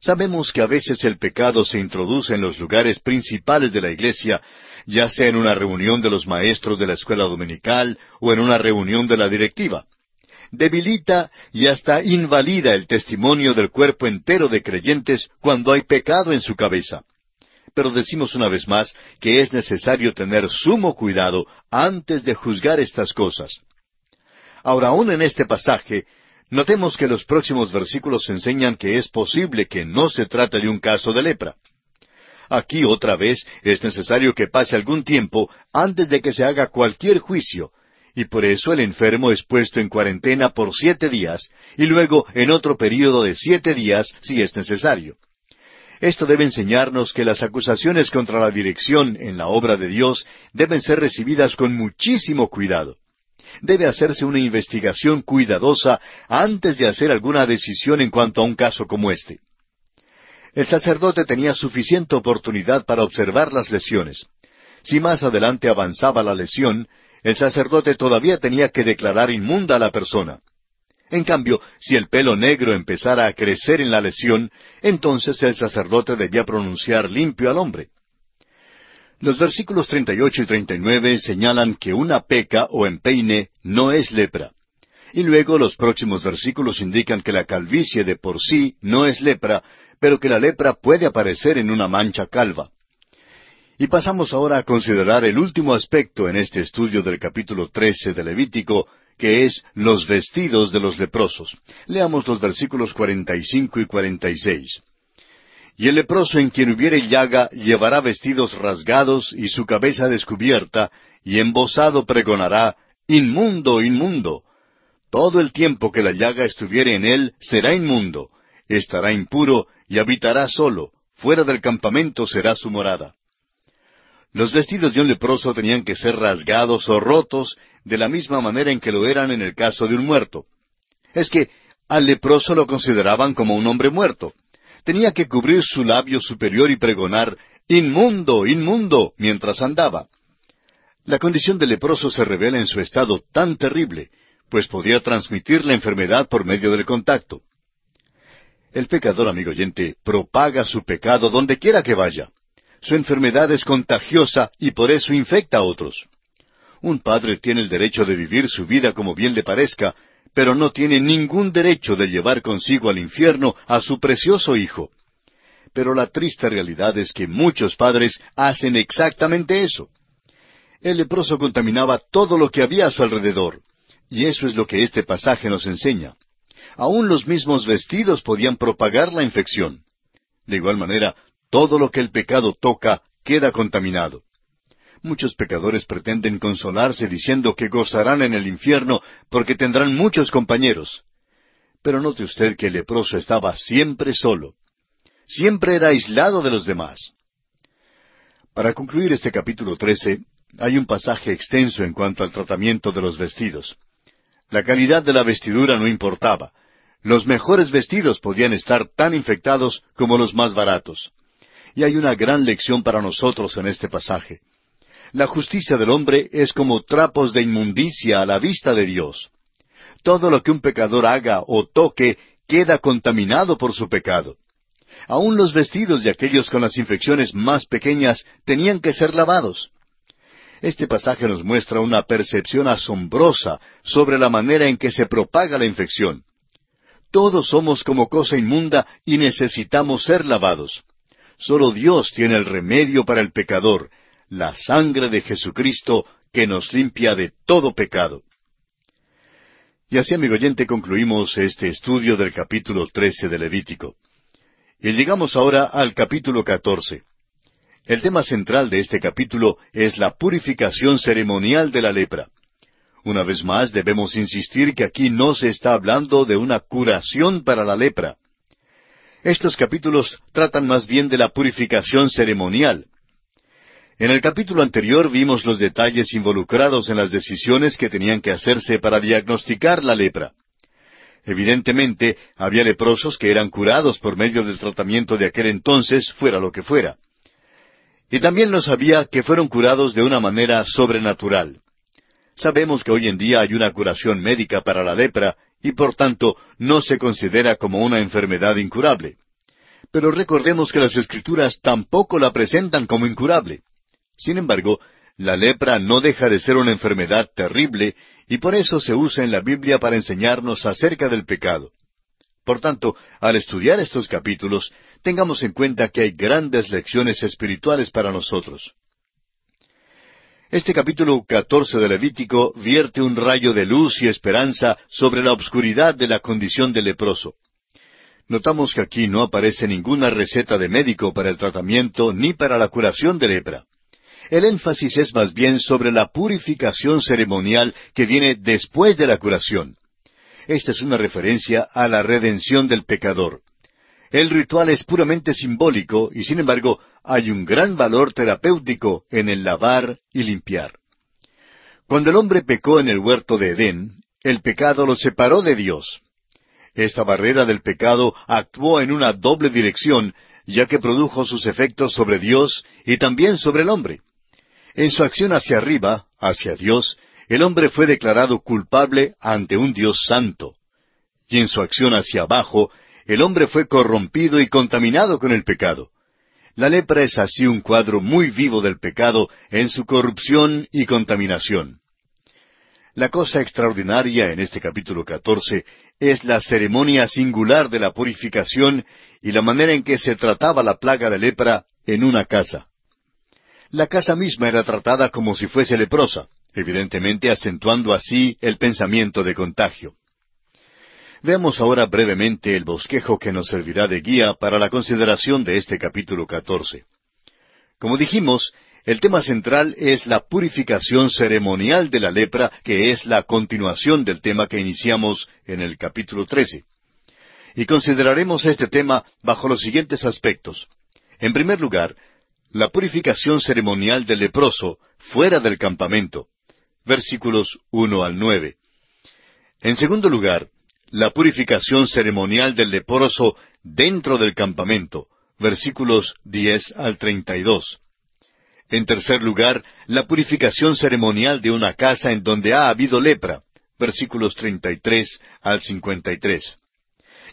Sabemos que a veces el pecado se introduce en los lugares principales de la iglesia ya sea en una reunión de los maestros de la escuela dominical o en una reunión de la directiva. Debilita y hasta invalida el testimonio del cuerpo entero de creyentes cuando hay pecado en su cabeza. Pero decimos una vez más que es necesario tener sumo cuidado antes de juzgar estas cosas. Ahora, aún en este pasaje, notemos que los próximos versículos enseñan que es posible que no se trate de un caso de lepra. Aquí otra vez es necesario que pase algún tiempo antes de que se haga cualquier juicio, y por eso el enfermo es puesto en cuarentena por siete días y luego en otro período de siete días si es necesario. Esto debe enseñarnos que las acusaciones contra la dirección en la obra de Dios deben ser recibidas con muchísimo cuidado. Debe hacerse una investigación cuidadosa antes de hacer alguna decisión en cuanto a un caso como este. El sacerdote tenía suficiente oportunidad para observar las lesiones. Si más adelante avanzaba la lesión, el sacerdote todavía tenía que declarar inmunda a la persona. En cambio, si el pelo negro empezara a crecer en la lesión, entonces el sacerdote debía pronunciar limpio al hombre. Los versículos 38 y 39 señalan que una peca o empeine no es lepra. Y luego los próximos versículos indican que la calvicie de por sí no es lepra, pero que la lepra puede aparecer en una mancha calva. Y pasamos ahora a considerar el último aspecto en este estudio del capítulo 13 de Levítico, que es los vestidos de los leprosos. Leamos los versículos 45 y 46. Y el leproso en quien hubiere llaga llevará vestidos rasgados y su cabeza descubierta, y embosado pregonará, Inmundo, inmundo. Todo el tiempo que la llaga estuviere en él será inmundo, estará impuro y habitará solo, fuera del campamento será su morada. Los vestidos de un leproso tenían que ser rasgados o rotos de la misma manera en que lo eran en el caso de un muerto. Es que al leproso lo consideraban como un hombre muerto. Tenía que cubrir su labio superior y pregonar Inmundo, inmundo, mientras andaba. La condición del leproso se revela en su estado tan terrible, pues podía transmitir la enfermedad por medio del contacto. El pecador, amigo oyente, propaga su pecado donde quiera que vaya. Su enfermedad es contagiosa y por eso infecta a otros. Un padre tiene el derecho de vivir su vida como bien le parezca, pero no tiene ningún derecho de llevar consigo al infierno a su precioso hijo. Pero la triste realidad es que muchos padres hacen exactamente eso. El leproso contaminaba todo lo que había a su alrededor, y eso es lo que este pasaje nos enseña. Aún los mismos vestidos podían propagar la infección. De igual manera, todo lo que el pecado toca queda contaminado. Muchos pecadores pretenden consolarse diciendo que gozarán en el infierno porque tendrán muchos compañeros. Pero note usted que el leproso estaba siempre solo. Siempre era aislado de los demás. Para concluir este capítulo 13, hay un pasaje extenso en cuanto al tratamiento de los vestidos. La calidad de la vestidura no importaba, los mejores vestidos podían estar tan infectados como los más baratos. Y hay una gran lección para nosotros en este pasaje. La justicia del hombre es como trapos de inmundicia a la vista de Dios. Todo lo que un pecador haga o toque queda contaminado por su pecado. Aún los vestidos de aquellos con las infecciones más pequeñas tenían que ser lavados. Este pasaje nos muestra una percepción asombrosa sobre la manera en que se propaga la infección. Todos somos como cosa inmunda y necesitamos ser lavados. Solo Dios tiene el remedio para el pecador, la sangre de Jesucristo que nos limpia de todo pecado. Y así, amigo oyente, concluimos este estudio del capítulo 13 de Levítico. Y llegamos ahora al capítulo 14. El tema central de este capítulo es la purificación ceremonial de la lepra. Una vez más, debemos insistir que aquí no se está hablando de una curación para la lepra. Estos capítulos tratan más bien de la purificación ceremonial. En el capítulo anterior vimos los detalles involucrados en las decisiones que tenían que hacerse para diagnosticar la lepra. Evidentemente, había leprosos que eran curados por medio del tratamiento de aquel entonces, fuera lo que fuera. Y también los sabía que fueron curados de una manera sobrenatural. Sabemos que hoy en día hay una curación médica para la lepra y por tanto no se considera como una enfermedad incurable. Pero recordemos que las escrituras tampoco la presentan como incurable. Sin embargo, la lepra no deja de ser una enfermedad terrible y por eso se usa en la Biblia para enseñarnos acerca del pecado. Por tanto, al estudiar estos capítulos, tengamos en cuenta que hay grandes lecciones espirituales para nosotros. Este capítulo 14 de Levítico vierte un rayo de luz y esperanza sobre la obscuridad de la condición del leproso. Notamos que aquí no aparece ninguna receta de médico para el tratamiento ni para la curación de lepra. El énfasis es más bien sobre la purificación ceremonial que viene después de la curación. Esta es una referencia a la redención del pecador. El ritual es puramente simbólico y sin embargo hay un gran valor terapéutico en el lavar y limpiar. Cuando el hombre pecó en el huerto de Edén, el pecado lo separó de Dios. Esta barrera del pecado actuó en una doble dirección, ya que produjo sus efectos sobre Dios y también sobre el hombre. En su acción hacia arriba, hacia Dios, el hombre fue declarado culpable ante un Dios santo. Y en su acción hacia abajo, el hombre fue corrompido y contaminado con el pecado. La lepra es así un cuadro muy vivo del pecado en su corrupción y contaminación. La cosa extraordinaria en este capítulo 14 es la ceremonia singular de la purificación y la manera en que se trataba la plaga de lepra en una casa. La casa misma era tratada como si fuese leprosa, evidentemente acentuando así el pensamiento de contagio. Veamos ahora brevemente el bosquejo que nos servirá de guía para la consideración de este capítulo 14. Como dijimos, el tema central es la purificación ceremonial de la lepra, que es la continuación del tema que iniciamos en el capítulo 13. Y consideraremos este tema bajo los siguientes aspectos. En primer lugar, la purificación ceremonial del leproso fuera del campamento. Versículos 1 al 9. En segundo lugar, la purificación ceremonial del leproso dentro del campamento, versículos 10 al 32. En tercer lugar, la purificación ceremonial de una casa en donde ha habido lepra, versículos 33 al 53.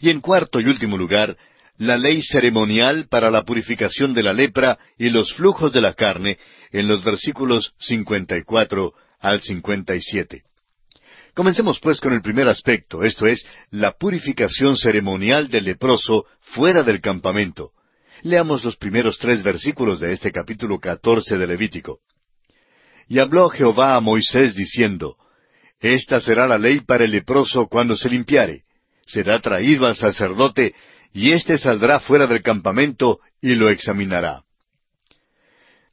Y en cuarto y último lugar, la ley ceremonial para la purificación de la lepra y los flujos de la carne en los versículos 54 al 57. Comencemos pues con el primer aspecto, esto es, la purificación ceremonial del leproso fuera del campamento. Leamos los primeros tres versículos de este capítulo catorce de Levítico. Y habló Jehová a Moisés diciendo, Esta será la ley para el leproso cuando se limpiare. Será traído al sacerdote, y éste saldrá fuera del campamento y lo examinará.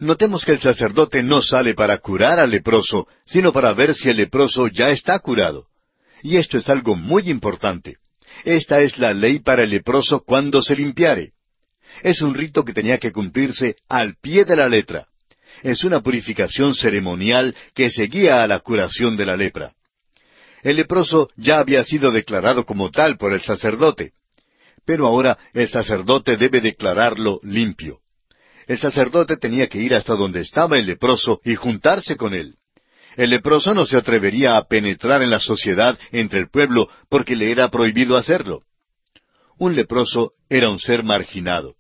Notemos que el sacerdote no sale para curar al leproso, sino para ver si el leproso ya está curado. Y esto es algo muy importante. Esta es la ley para el leproso cuando se limpiare. Es un rito que tenía que cumplirse al pie de la letra. Es una purificación ceremonial que seguía a la curación de la lepra. El leproso ya había sido declarado como tal por el sacerdote. Pero ahora el sacerdote debe declararlo limpio. El sacerdote tenía que ir hasta donde estaba el leproso y juntarse con él. El leproso no se atrevería a penetrar en la sociedad entre el pueblo porque le era prohibido hacerlo. Un leproso era un ser marginado.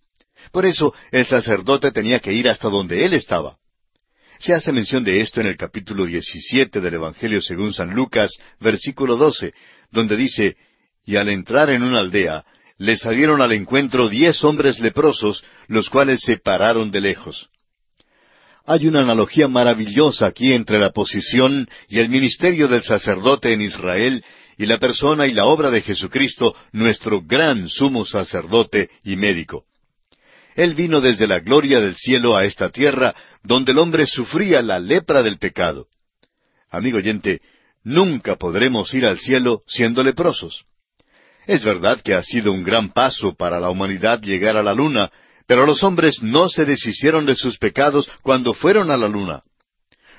Por eso el sacerdote tenía que ir hasta donde él estaba. Se hace mención de esto en el capítulo 17 del Evangelio según San Lucas, versículo 12, donde dice, Y al entrar en una aldea, le salieron al encuentro diez hombres leprosos, los cuales se pararon de lejos. Hay una analogía maravillosa aquí entre la posición y el ministerio del sacerdote en Israel y la persona y la obra de Jesucristo, nuestro gran sumo sacerdote y médico. Él vino desde la gloria del cielo a esta tierra, donde el hombre sufría la lepra del pecado. Amigo oyente, nunca podremos ir al cielo siendo leprosos. Es verdad que ha sido un gran paso para la humanidad llegar a la luna, pero los hombres no se deshicieron de sus pecados cuando fueron a la luna.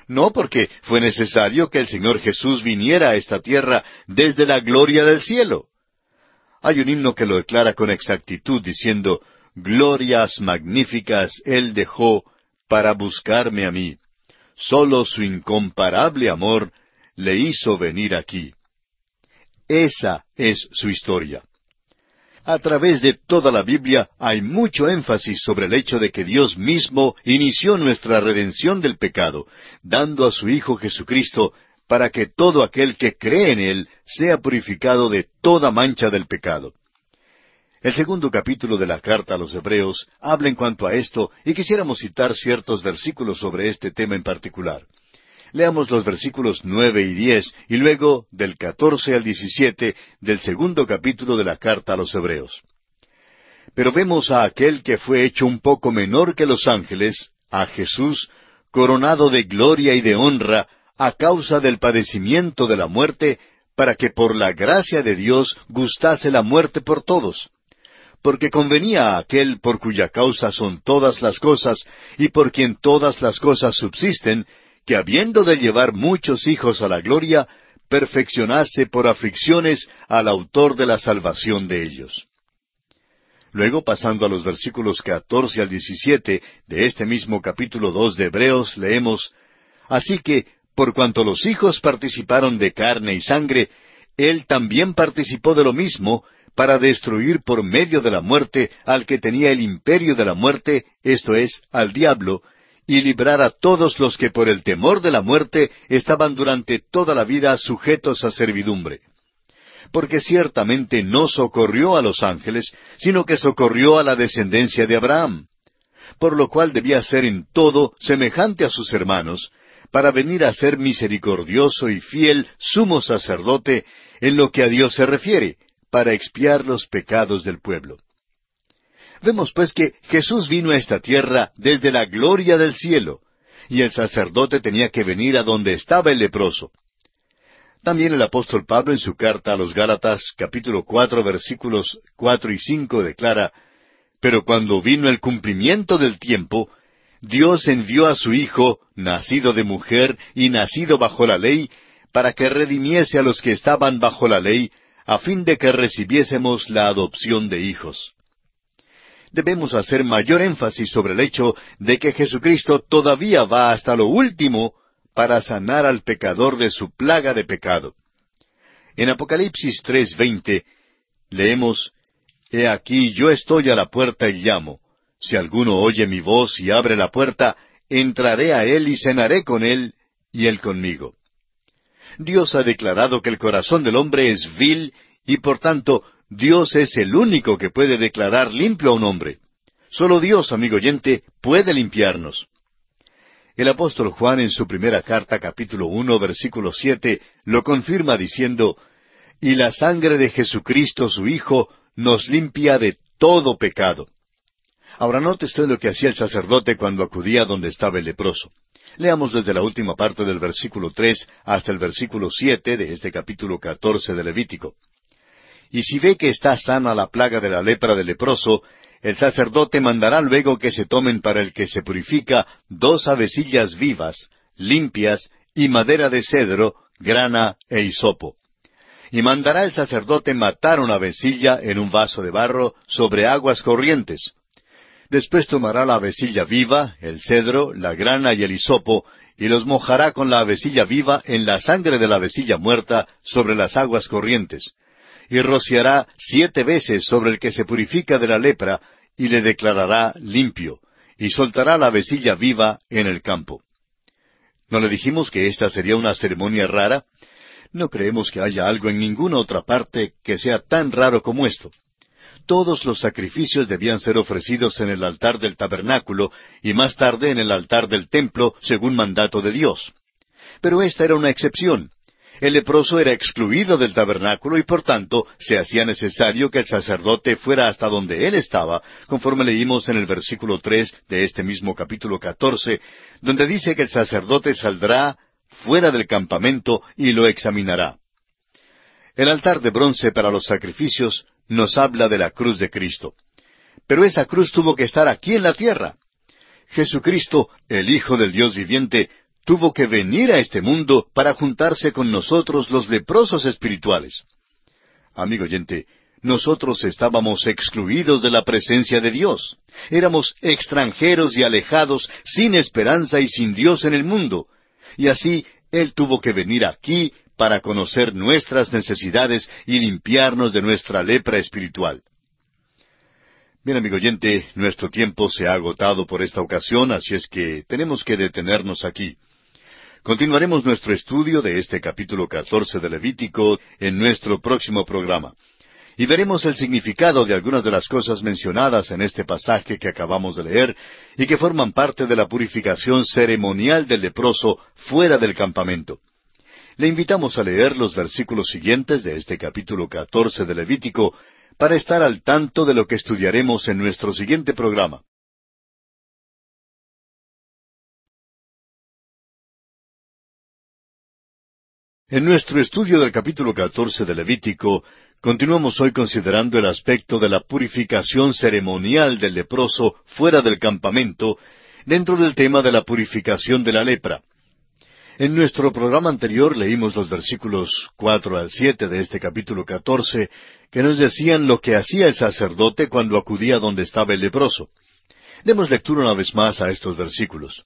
No porque fue necesario que el Señor Jesús viniera a esta tierra desde la gloria del cielo. Hay un himno que lo declara con exactitud diciendo, Glorias magníficas Él dejó para buscarme a mí. Solo su incomparable amor le hizo venir aquí. Esa es su historia. A través de toda la Biblia hay mucho énfasis sobre el hecho de que Dios mismo inició nuestra redención del pecado, dando a su Hijo Jesucristo para que todo aquel que cree en Él sea purificado de toda mancha del pecado. El segundo capítulo de la carta a los Hebreos habla en cuanto a esto y quisiéramos citar ciertos versículos sobre este tema en particular. Leamos los versículos nueve y diez y luego del catorce al diecisiete del segundo capítulo de la carta a los Hebreos. Pero vemos a aquel que fue hecho un poco menor que los ángeles, a Jesús, coronado de gloria y de honra, a causa del padecimiento de la muerte, para que por la gracia de Dios gustase la muerte por todos porque convenía a aquel por cuya causa son todas las cosas y por quien todas las cosas subsisten, que habiendo de llevar muchos hijos a la gloria, perfeccionase por aflicciones al autor de la salvación de ellos. Luego, pasando a los versículos 14 al 17 de este mismo capítulo dos de Hebreos, leemos Así que, por cuanto los hijos participaron de carne y sangre, él también participó de lo mismo, para destruir por medio de la muerte al que tenía el imperio de la muerte, esto es, al diablo, y librar a todos los que por el temor de la muerte estaban durante toda la vida sujetos a servidumbre. Porque ciertamente no socorrió a los ángeles, sino que socorrió a la descendencia de Abraham, por lo cual debía ser en todo semejante a sus hermanos, para venir a ser misericordioso y fiel sumo sacerdote en lo que a Dios se refiere, para expiar los pecados del pueblo. Vemos pues que Jesús vino a esta tierra desde la gloria del cielo, y el sacerdote tenía que venir a donde estaba el leproso. También el apóstol Pablo en su carta a los Gálatas capítulo cuatro versículos cuatro y cinco declara Pero cuando vino el cumplimiento del tiempo, Dios envió a su Hijo, nacido de mujer y nacido bajo la ley, para que redimiese a los que estaban bajo la ley, a fin de que recibiésemos la adopción de hijos debemos hacer mayor énfasis sobre el hecho de que Jesucristo todavía va hasta lo último para sanar al pecador de su plaga de pecado. En Apocalipsis 3:20 leemos, He aquí yo estoy a la puerta y llamo. Si alguno oye mi voz y abre la puerta, entraré a él y cenaré con él y él conmigo. Dios ha declarado que el corazón del hombre es vil y por tanto Dios es el único que puede declarar limpio a un hombre. Solo Dios, amigo oyente, puede limpiarnos. El apóstol Juan en su primera carta, capítulo uno, versículo siete, lo confirma diciendo Y la sangre de Jesucristo su Hijo nos limpia de todo pecado. Ahora note usted lo que hacía el sacerdote cuando acudía donde estaba el leproso. Leamos desde la última parte del versículo tres hasta el versículo siete de este capítulo catorce de Levítico y si ve que está sana la plaga de la lepra del leproso, el sacerdote mandará luego que se tomen para el que se purifica dos avecillas vivas, limpias, y madera de cedro, grana e hisopo. Y mandará el sacerdote matar una avecilla en un vaso de barro sobre aguas corrientes. Después tomará la avecilla viva, el cedro, la grana y el hisopo, y los mojará con la avecilla viva en la sangre de la avecilla muerta sobre las aguas corrientes y rociará siete veces sobre el que se purifica de la lepra, y le declarará limpio, y soltará la besilla viva en el campo. ¿No le dijimos que esta sería una ceremonia rara? No creemos que haya algo en ninguna otra parte que sea tan raro como esto. Todos los sacrificios debían ser ofrecidos en el altar del tabernáculo y más tarde en el altar del templo, según mandato de Dios. Pero esta era una excepción, el leproso era excluido del tabernáculo y por tanto se hacía necesario que el sacerdote fuera hasta donde él estaba, conforme leímos en el versículo tres de este mismo capítulo catorce, donde dice que el sacerdote saldrá fuera del campamento y lo examinará. El altar de bronce para los sacrificios nos habla de la cruz de Cristo. Pero esa cruz tuvo que estar aquí en la tierra. Jesucristo, el Hijo del Dios viviente, tuvo que venir a este mundo para juntarse con nosotros los leprosos espirituales. Amigo oyente, nosotros estábamos excluidos de la presencia de Dios. Éramos extranjeros y alejados, sin esperanza y sin Dios en el mundo. Y así, Él tuvo que venir aquí para conocer nuestras necesidades y limpiarnos de nuestra lepra espiritual. Bien, amigo oyente, nuestro tiempo se ha agotado por esta ocasión, así es que tenemos que detenernos aquí. Continuaremos nuestro estudio de este capítulo 14 de Levítico en nuestro próximo programa. Y veremos el significado de algunas de las cosas mencionadas en este pasaje que acabamos de leer y que forman parte de la purificación ceremonial del leproso fuera del campamento. Le invitamos a leer los versículos siguientes de este capítulo 14 de Levítico para estar al tanto de lo que estudiaremos en nuestro siguiente programa. En nuestro estudio del capítulo 14 de Levítico, continuamos hoy considerando el aspecto de la purificación ceremonial del leproso fuera del campamento, dentro del tema de la purificación de la lepra. En nuestro programa anterior leímos los versículos cuatro al siete de este capítulo catorce, que nos decían lo que hacía el sacerdote cuando acudía donde estaba el leproso. Demos lectura una vez más a estos versículos.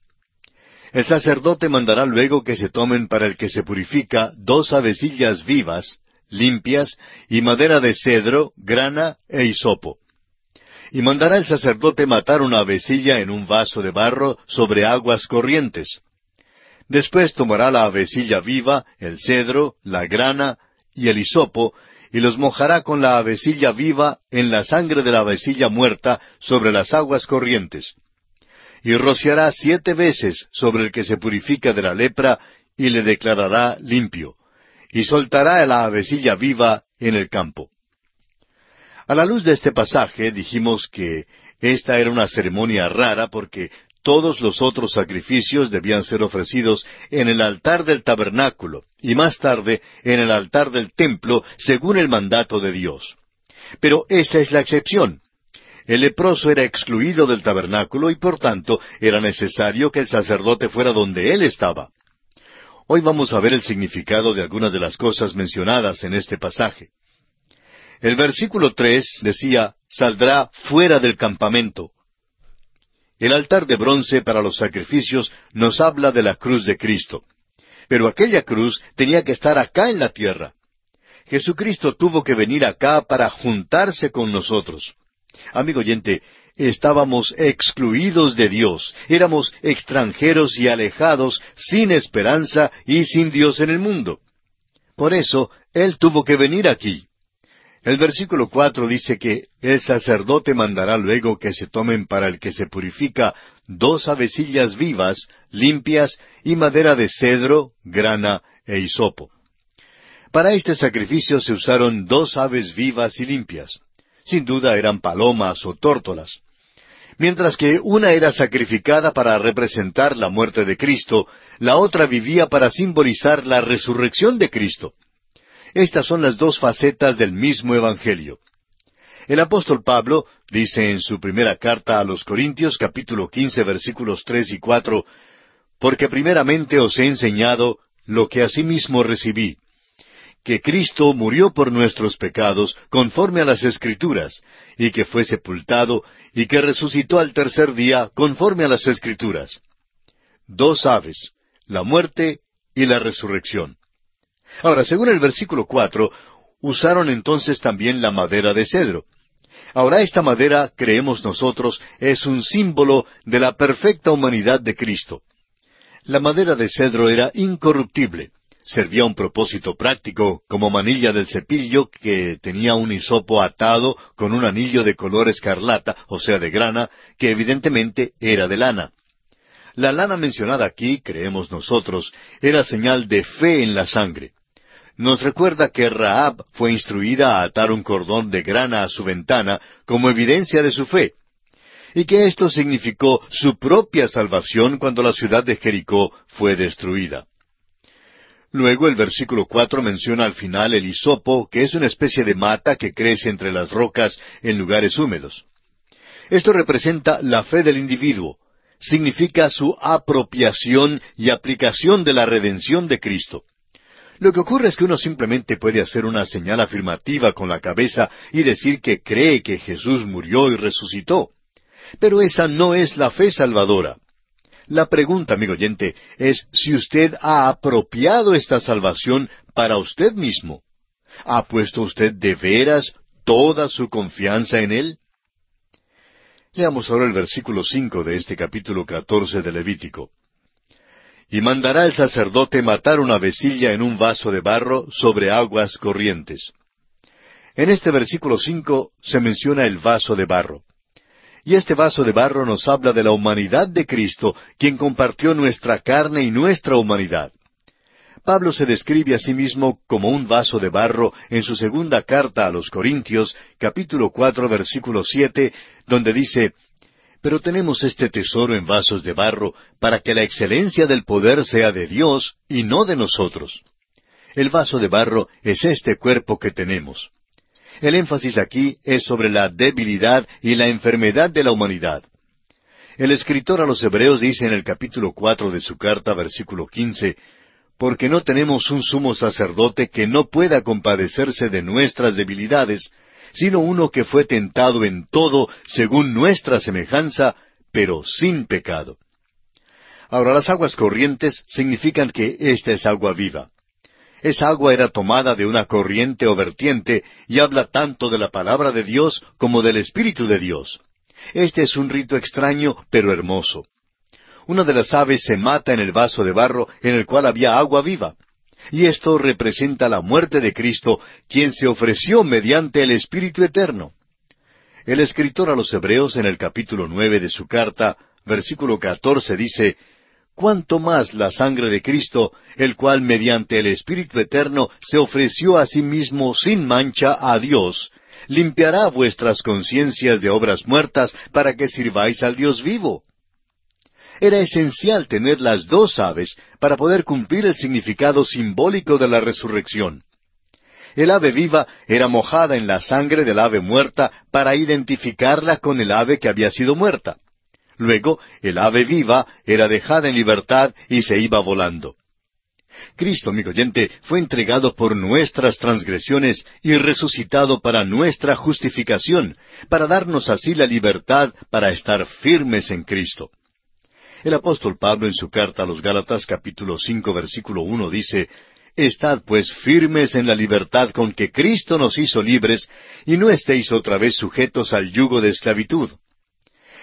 El sacerdote mandará luego que se tomen para el que se purifica dos avecillas vivas, limpias, y madera de cedro, grana e hisopo. Y mandará el sacerdote matar una avecilla en un vaso de barro sobre aguas corrientes. Después tomará la avecilla viva, el cedro, la grana y el hisopo, y los mojará con la avecilla viva en la sangre de la avecilla muerta sobre las aguas corrientes y rociará siete veces sobre el que se purifica de la lepra, y le declarará limpio, y soltará a la avecilla viva en el campo. A la luz de este pasaje dijimos que esta era una ceremonia rara porque todos los otros sacrificios debían ser ofrecidos en el altar del tabernáculo y más tarde en el altar del templo según el mandato de Dios. Pero esta es la excepción. El leproso era excluido del tabernáculo y por tanto era necesario que el sacerdote fuera donde él estaba. Hoy vamos a ver el significado de algunas de las cosas mencionadas en este pasaje. El versículo tres decía, saldrá fuera del campamento. El altar de bronce para los sacrificios nos habla de la cruz de Cristo. Pero aquella cruz tenía que estar acá en la tierra. Jesucristo tuvo que venir acá para juntarse con nosotros. Amigo oyente, estábamos excluidos de Dios, éramos extranjeros y alejados, sin esperanza y sin Dios en el mundo. Por eso, Él tuvo que venir aquí. El versículo cuatro dice que el sacerdote mandará luego que se tomen para el que se purifica dos avecillas vivas, limpias, y madera de cedro, grana e hisopo. Para este sacrificio se usaron dos aves vivas y limpias. Sin duda eran palomas o tórtolas. Mientras que una era sacrificada para representar la muerte de Cristo, la otra vivía para simbolizar la resurrección de Cristo. Estas son las dos facetas del mismo Evangelio. El apóstol Pablo dice en su primera carta a los Corintios capítulo quince versículos tres y cuatro Porque primeramente os he enseñado lo que asimismo recibí, que Cristo murió por nuestros pecados conforme a las Escrituras, y que fue sepultado, y que resucitó al tercer día conforme a las Escrituras. Dos aves, la muerte y la resurrección. Ahora, según el versículo cuatro, usaron entonces también la madera de cedro. Ahora esta madera, creemos nosotros, es un símbolo de la perfecta humanidad de Cristo. La madera de cedro era incorruptible servía un propósito práctico como manilla del cepillo que tenía un hisopo atado con un anillo de color escarlata, o sea, de grana, que evidentemente era de lana. La lana mencionada aquí, creemos nosotros, era señal de fe en la sangre. Nos recuerda que Raab fue instruida a atar un cordón de grana a su ventana como evidencia de su fe, y que esto significó su propia salvación cuando la ciudad de Jericó fue destruida. Luego el versículo cuatro menciona al final el hisopo, que es una especie de mata que crece entre las rocas en lugares húmedos. Esto representa la fe del individuo. Significa su apropiación y aplicación de la redención de Cristo. Lo que ocurre es que uno simplemente puede hacer una señal afirmativa con la cabeza y decir que cree que Jesús murió y resucitó. Pero esa no es la fe salvadora. La pregunta, amigo oyente, es si usted ha apropiado esta salvación para usted mismo. ¿Ha puesto usted de veras toda su confianza en Él? Leamos ahora el versículo cinco de este capítulo catorce de Levítico. Y mandará el sacerdote matar una vecilla en un vaso de barro sobre aguas corrientes. En este versículo cinco se menciona el vaso de barro. Y este vaso de barro nos habla de la humanidad de Cristo, quien compartió nuestra carne y nuestra humanidad. Pablo se describe a sí mismo como un vaso de barro en su segunda carta a los Corintios, capítulo cuatro, versículo siete, donde dice Pero tenemos este tesoro en vasos de barro, para que la excelencia del poder sea de Dios y no de nosotros. El vaso de barro es este cuerpo que tenemos. El énfasis aquí es sobre la debilidad y la enfermedad de la humanidad. El escritor a los Hebreos dice en el capítulo cuatro de su carta, versículo quince, porque no tenemos un sumo sacerdote que no pueda compadecerse de nuestras debilidades, sino uno que fue tentado en todo según nuestra semejanza, pero sin pecado. Ahora las aguas corrientes significan que esta es agua viva. Esa agua era tomada de una corriente o vertiente y habla tanto de la palabra de Dios como del Espíritu de Dios. Este es un rito extraño pero hermoso. Una de las aves se mata en el vaso de barro en el cual había agua viva. Y esto representa la muerte de Cristo, quien se ofreció mediante el Espíritu Eterno. El escritor a los Hebreos en el capítulo nueve de su carta, versículo catorce dice cuánto más la sangre de Cristo, el cual mediante el Espíritu Eterno se ofreció a sí mismo sin mancha a Dios, limpiará vuestras conciencias de obras muertas para que sirváis al Dios vivo. Era esencial tener las dos aves para poder cumplir el significado simbólico de la resurrección. El ave viva era mojada en la sangre del ave muerta para identificarla con el ave que había sido muerta. Luego el ave viva era dejada en libertad y se iba volando. Cristo, amigo oyente, fue entregado por nuestras transgresiones y resucitado para nuestra justificación, para darnos así la libertad para estar firmes en Cristo. El apóstol Pablo en su carta a los Gálatas capítulo cinco versículo uno dice Estad pues firmes en la libertad con que Cristo nos hizo libres, y no estéis otra vez sujetos al yugo de esclavitud.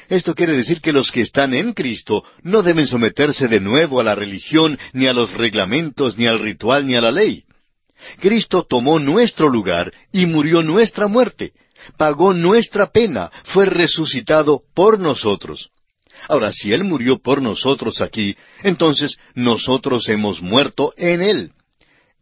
Esto quiere decir que los que están en Cristo no deben someterse de nuevo a la religión, ni a los reglamentos, ni al ritual, ni a la ley. Cristo tomó nuestro lugar y murió nuestra muerte, pagó nuestra pena, fue resucitado por nosotros. Ahora, si Él murió por nosotros aquí, entonces nosotros hemos muerto en Él.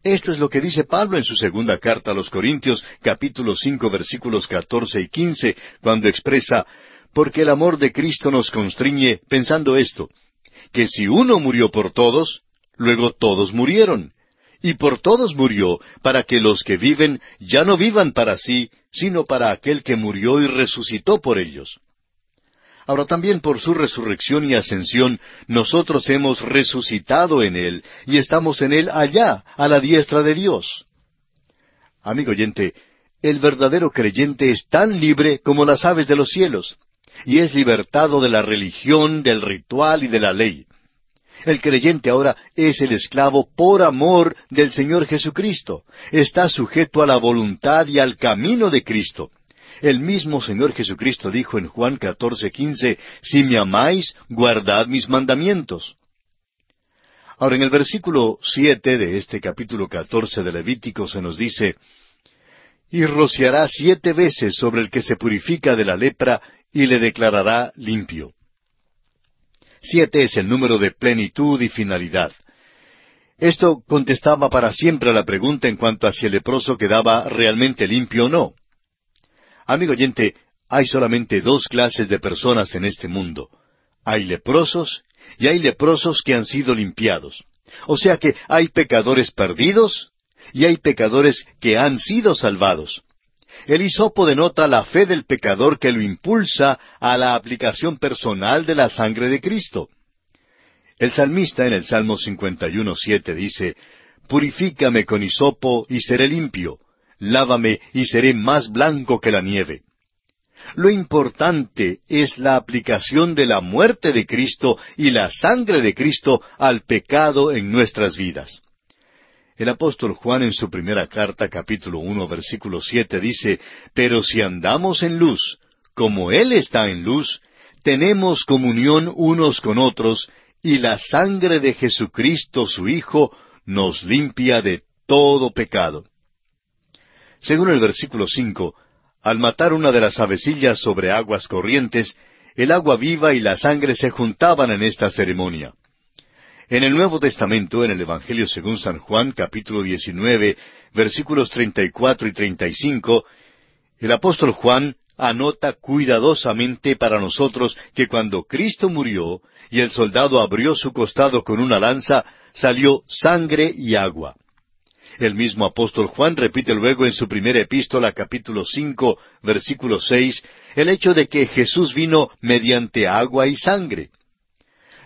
Esto es lo que dice Pablo en su segunda carta a los Corintios, capítulo cinco, versículos catorce y quince, cuando expresa porque el amor de Cristo nos constriñe pensando esto, que si uno murió por todos, luego todos murieron, y por todos murió, para que los que viven ya no vivan para sí, sino para aquel que murió y resucitó por ellos. Ahora también por su resurrección y ascensión, nosotros hemos resucitado en Él y estamos en Él allá, a la diestra de Dios. Amigo oyente, el verdadero creyente es tan libre como las aves de los cielos, y es libertado de la religión, del ritual y de la ley. El creyente ahora es el esclavo por amor del Señor Jesucristo. Está sujeto a la voluntad y al camino de Cristo. El mismo Señor Jesucristo dijo en Juan 14, Si me amáis, guardad mis mandamientos. Ahora en el versículo 7 de este capítulo catorce de Levítico se nos dice y rociará siete veces sobre el que se purifica de la lepra y le declarará limpio. Siete es el número de plenitud y finalidad. Esto contestaba para siempre a la pregunta en cuanto a si el leproso quedaba realmente limpio o no. Amigo oyente, hay solamente dos clases de personas en este mundo. Hay leprosos y hay leprosos que han sido limpiados. O sea que hay pecadores perdidos y hay pecadores que han sido salvados. El hisopo denota la fe del pecador que lo impulsa a la aplicación personal de la sangre de Cristo. El salmista en el Salmo 51.7 dice, Purifícame con hisopo y seré limpio, lávame y seré más blanco que la nieve. Lo importante es la aplicación de la muerte de Cristo y la sangre de Cristo al pecado en nuestras vidas. El apóstol Juan en su primera carta, capítulo uno, versículo siete, dice, Pero si andamos en luz, como Él está en luz, tenemos comunión unos con otros, y la sangre de Jesucristo su Hijo nos limpia de todo pecado. Según el versículo 5, al matar una de las avecillas sobre aguas corrientes, el agua viva y la sangre se juntaban en esta ceremonia. En el Nuevo Testamento, en el Evangelio según San Juan, capítulo 19, versículos 34 y 35, el apóstol Juan anota cuidadosamente para nosotros que cuando Cristo murió y el soldado abrió su costado con una lanza, salió sangre y agua. El mismo apóstol Juan repite luego en su primera epístola capítulo 5 versículo 6 el hecho de que Jesús vino mediante agua y sangre.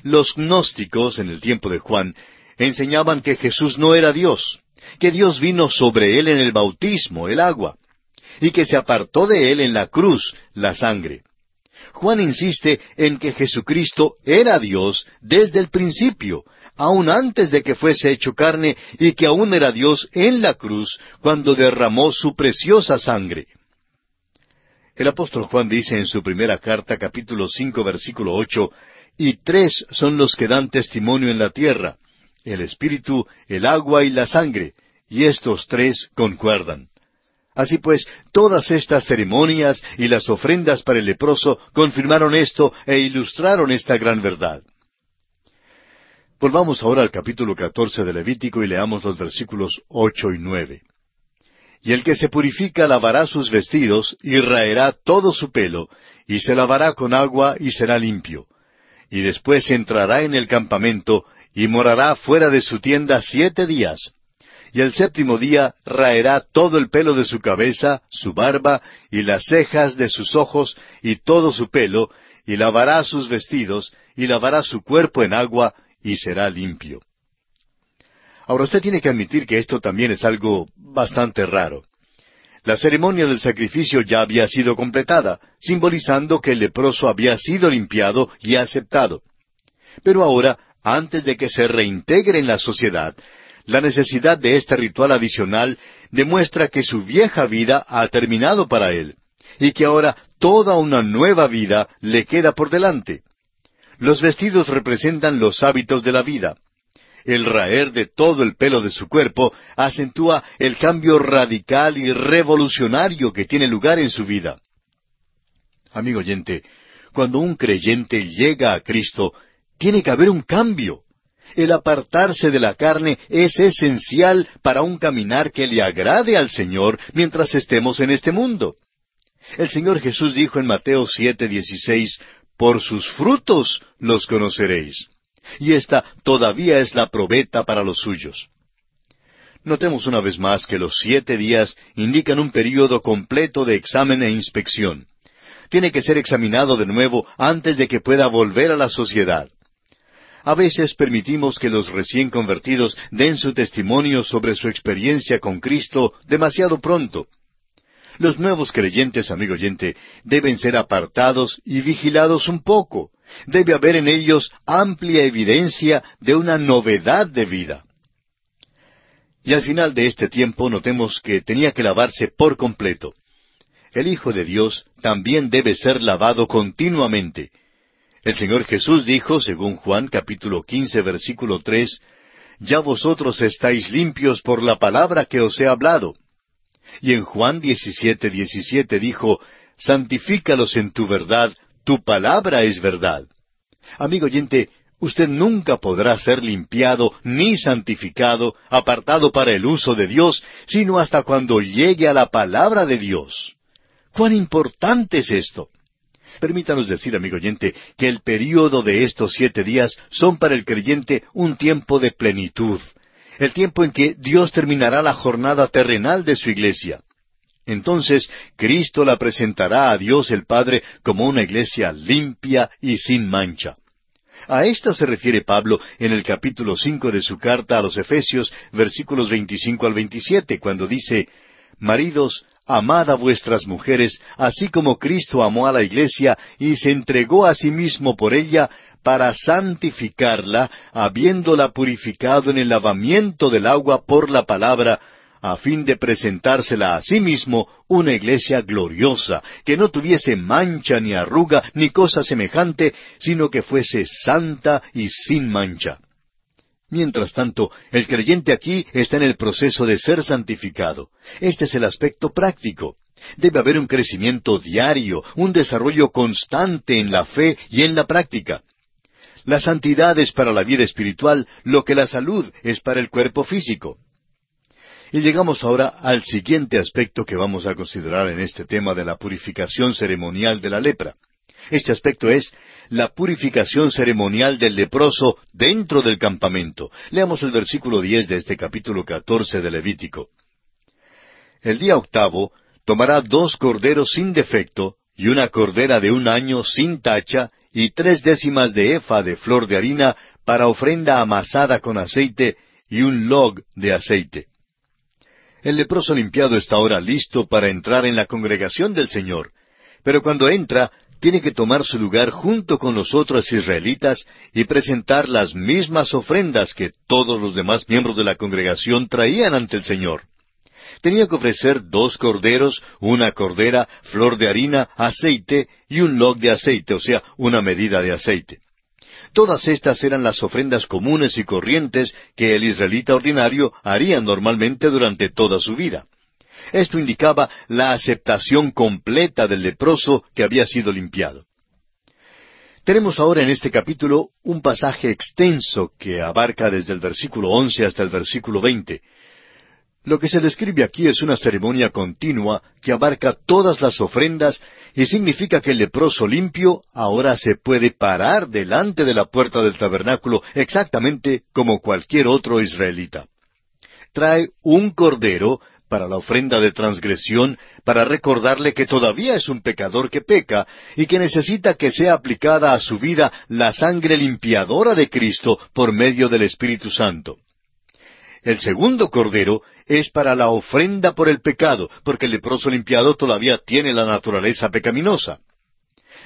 Los gnósticos en el tiempo de Juan enseñaban que Jesús no era Dios, que Dios vino sobre él en el bautismo, el agua, y que se apartó de él en la cruz, la sangre. Juan insiste en que Jesucristo era Dios desde el principio, aun antes de que fuese hecho carne, y que aún era Dios en la cruz cuando derramó su preciosa sangre. El apóstol Juan dice en su primera carta, capítulo cinco, versículo ocho, y tres son los que dan testimonio en la tierra, el espíritu, el agua y la sangre, y estos tres concuerdan. Así pues, todas estas ceremonias y las ofrendas para el leproso confirmaron esto e ilustraron esta gran verdad. Volvamos ahora al capítulo catorce de Levítico y leamos los versículos ocho y nueve. Y el que se purifica lavará sus vestidos y raerá todo su pelo, y se lavará con agua y será limpio y después entrará en el campamento y morará fuera de su tienda siete días. Y el séptimo día raerá todo el pelo de su cabeza, su barba, y las cejas de sus ojos, y todo su pelo, y lavará sus vestidos, y lavará su cuerpo en agua, y será limpio. Ahora usted tiene que admitir que esto también es algo bastante raro. La ceremonia del sacrificio ya había sido completada, simbolizando que el leproso había sido limpiado y aceptado. Pero ahora, antes de que se reintegre en la sociedad, la necesidad de este ritual adicional demuestra que su vieja vida ha terminado para él, y que ahora toda una nueva vida le queda por delante. Los vestidos representan los hábitos de la vida el raer de todo el pelo de su cuerpo acentúa el cambio radical y revolucionario que tiene lugar en su vida. Amigo oyente, cuando un creyente llega a Cristo, tiene que haber un cambio. El apartarse de la carne es esencial para un caminar que le agrade al Señor mientras estemos en este mundo. El Señor Jesús dijo en Mateo 7:16, Por sus frutos los conoceréis y esta todavía es la probeta para los suyos. Notemos una vez más que los siete días indican un período completo de examen e inspección. Tiene que ser examinado de nuevo antes de que pueda volver a la sociedad. A veces permitimos que los recién convertidos den su testimonio sobre su experiencia con Cristo demasiado pronto. Los nuevos creyentes, amigo oyente, deben ser apartados y vigilados un poco, Debe haber en ellos amplia evidencia de una novedad de vida. Y al final de este tiempo notemos que tenía que lavarse por completo. El Hijo de Dios también debe ser lavado continuamente. El Señor Jesús dijo, según Juan capítulo quince versículo tres, Ya vosotros estáis limpios por la palabra que os he hablado. Y en Juan 17, 17 dijo, Santifícalos en tu verdad, tu palabra es verdad. Amigo oyente, usted nunca podrá ser limpiado ni santificado, apartado para el uso de Dios, sino hasta cuando llegue a la palabra de Dios. ¿Cuán importante es esto? Permítanos decir, amigo oyente, que el período de estos siete días son para el creyente un tiempo de plenitud, el tiempo en que Dios terminará la jornada terrenal de su iglesia. Entonces Cristo la presentará a Dios el Padre como una iglesia limpia y sin mancha. A esto se refiere Pablo en el capítulo cinco de su carta a los Efesios, versículos veinticinco al veintisiete, cuando dice Maridos, amad a vuestras mujeres, así como Cristo amó a la iglesia y se entregó a sí mismo por ella para santificarla, habiéndola purificado en el lavamiento del agua por la palabra, a fin de presentársela a sí mismo una iglesia gloriosa, que no tuviese mancha ni arruga ni cosa semejante, sino que fuese santa y sin mancha. Mientras tanto, el creyente aquí está en el proceso de ser santificado. Este es el aspecto práctico. Debe haber un crecimiento diario, un desarrollo constante en la fe y en la práctica. La santidad es para la vida espiritual lo que la salud es para el cuerpo físico. Y llegamos ahora al siguiente aspecto que vamos a considerar en este tema de la purificación ceremonial de la lepra. Este aspecto es la purificación ceremonial del leproso dentro del campamento. Leamos el versículo diez de este capítulo catorce de Levítico. El día octavo tomará dos corderos sin defecto y una cordera de un año sin tacha y tres décimas de efa de flor de harina para ofrenda amasada con aceite y un log de aceite. El leproso limpiado está ahora listo para entrar en la congregación del Señor, pero cuando entra, tiene que tomar su lugar junto con los otros israelitas y presentar las mismas ofrendas que todos los demás miembros de la congregación traían ante el Señor. Tenía que ofrecer dos corderos, una cordera, flor de harina, aceite y un log de aceite, o sea, una medida de aceite. Todas estas eran las ofrendas comunes y corrientes que el israelita ordinario haría normalmente durante toda su vida. Esto indicaba la aceptación completa del leproso que había sido limpiado. Tenemos ahora en este capítulo un pasaje extenso que abarca desde el versículo once hasta el versículo veinte, lo que se describe aquí es una ceremonia continua que abarca todas las ofrendas y significa que el leproso limpio ahora se puede parar delante de la puerta del tabernáculo exactamente como cualquier otro israelita. Trae un cordero para la ofrenda de transgresión para recordarle que todavía es un pecador que peca y que necesita que sea aplicada a su vida la sangre limpiadora de Cristo por medio del Espíritu Santo. El segundo cordero es para la ofrenda por el pecado, porque el leproso limpiado todavía tiene la naturaleza pecaminosa.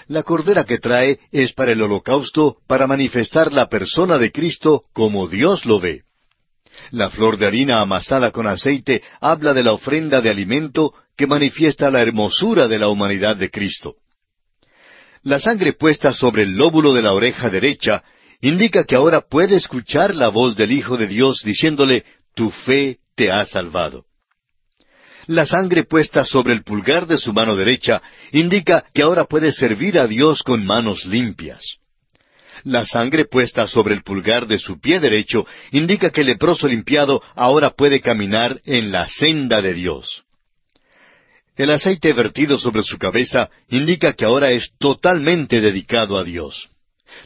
La cordera que trae es para el holocausto, para manifestar la persona de Cristo como Dios lo ve. La flor de harina amasada con aceite habla de la ofrenda de alimento que manifiesta la hermosura de la humanidad de Cristo. La sangre puesta sobre el lóbulo de la oreja derecha indica que ahora puede escuchar la voz del Hijo de Dios diciéndole, Tu fe te ha salvado. La sangre puesta sobre el pulgar de su mano derecha indica que ahora puede servir a Dios con manos limpias. La sangre puesta sobre el pulgar de su pie derecho indica que el leproso limpiado ahora puede caminar en la senda de Dios. El aceite vertido sobre su cabeza indica que ahora es totalmente dedicado a Dios.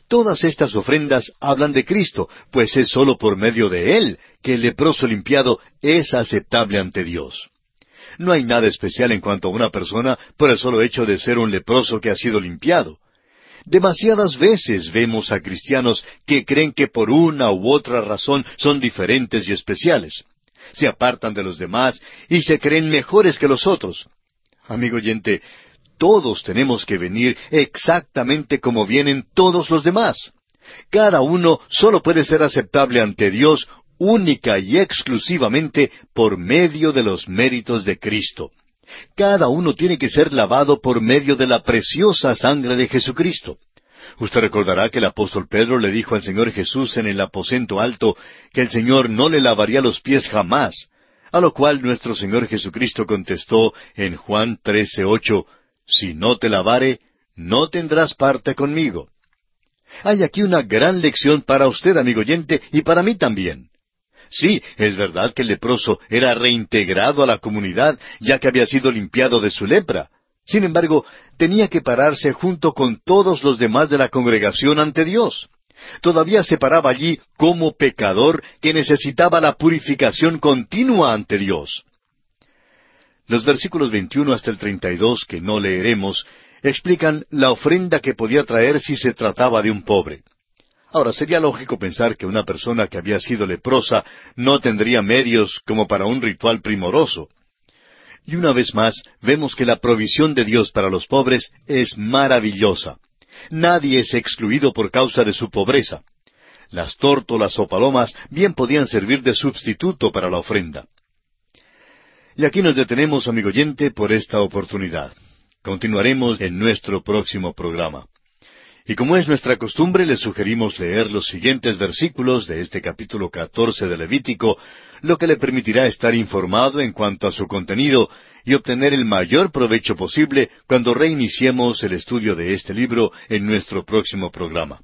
Todas estas ofrendas hablan de Cristo, pues es sólo por medio de Él que el leproso limpiado es aceptable ante Dios. No hay nada especial en cuanto a una persona por el solo hecho de ser un leproso que ha sido limpiado. Demasiadas veces vemos a cristianos que creen que por una u otra razón son diferentes y especiales. Se apartan de los demás y se creen mejores que los otros. Amigo oyente, todos tenemos que venir exactamente como vienen todos los demás. Cada uno solo puede ser aceptable ante Dios única y exclusivamente por medio de los méritos de Cristo. Cada uno tiene que ser lavado por medio de la preciosa sangre de Jesucristo. Usted recordará que el apóstol Pedro le dijo al Señor Jesús en el aposento alto que el Señor no le lavaría los pies jamás, a lo cual nuestro Señor Jesucristo contestó en Juan trece si no te lavare, no tendrás parte conmigo. Hay aquí una gran lección para usted, amigo oyente, y para mí también. Sí, es verdad que el leproso era reintegrado a la comunidad, ya que había sido limpiado de su lepra. Sin embargo, tenía que pararse junto con todos los demás de la congregación ante Dios. Todavía se paraba allí como pecador que necesitaba la purificación continua ante Dios. Los versículos 21 hasta el 32, que no leeremos, explican la ofrenda que podía traer si se trataba de un pobre. Ahora, sería lógico pensar que una persona que había sido leprosa no tendría medios como para un ritual primoroso. Y una vez más, vemos que la provisión de Dios para los pobres es maravillosa. Nadie es excluido por causa de su pobreza. Las tórtolas o palomas bien podían servir de sustituto para la ofrenda. Y aquí nos detenemos, amigo oyente, por esta oportunidad. Continuaremos en nuestro próximo programa. Y como es nuestra costumbre, le sugerimos leer los siguientes versículos de este capítulo 14 de Levítico, lo que le permitirá estar informado en cuanto a su contenido y obtener el mayor provecho posible cuando reiniciemos el estudio de este libro en nuestro próximo programa.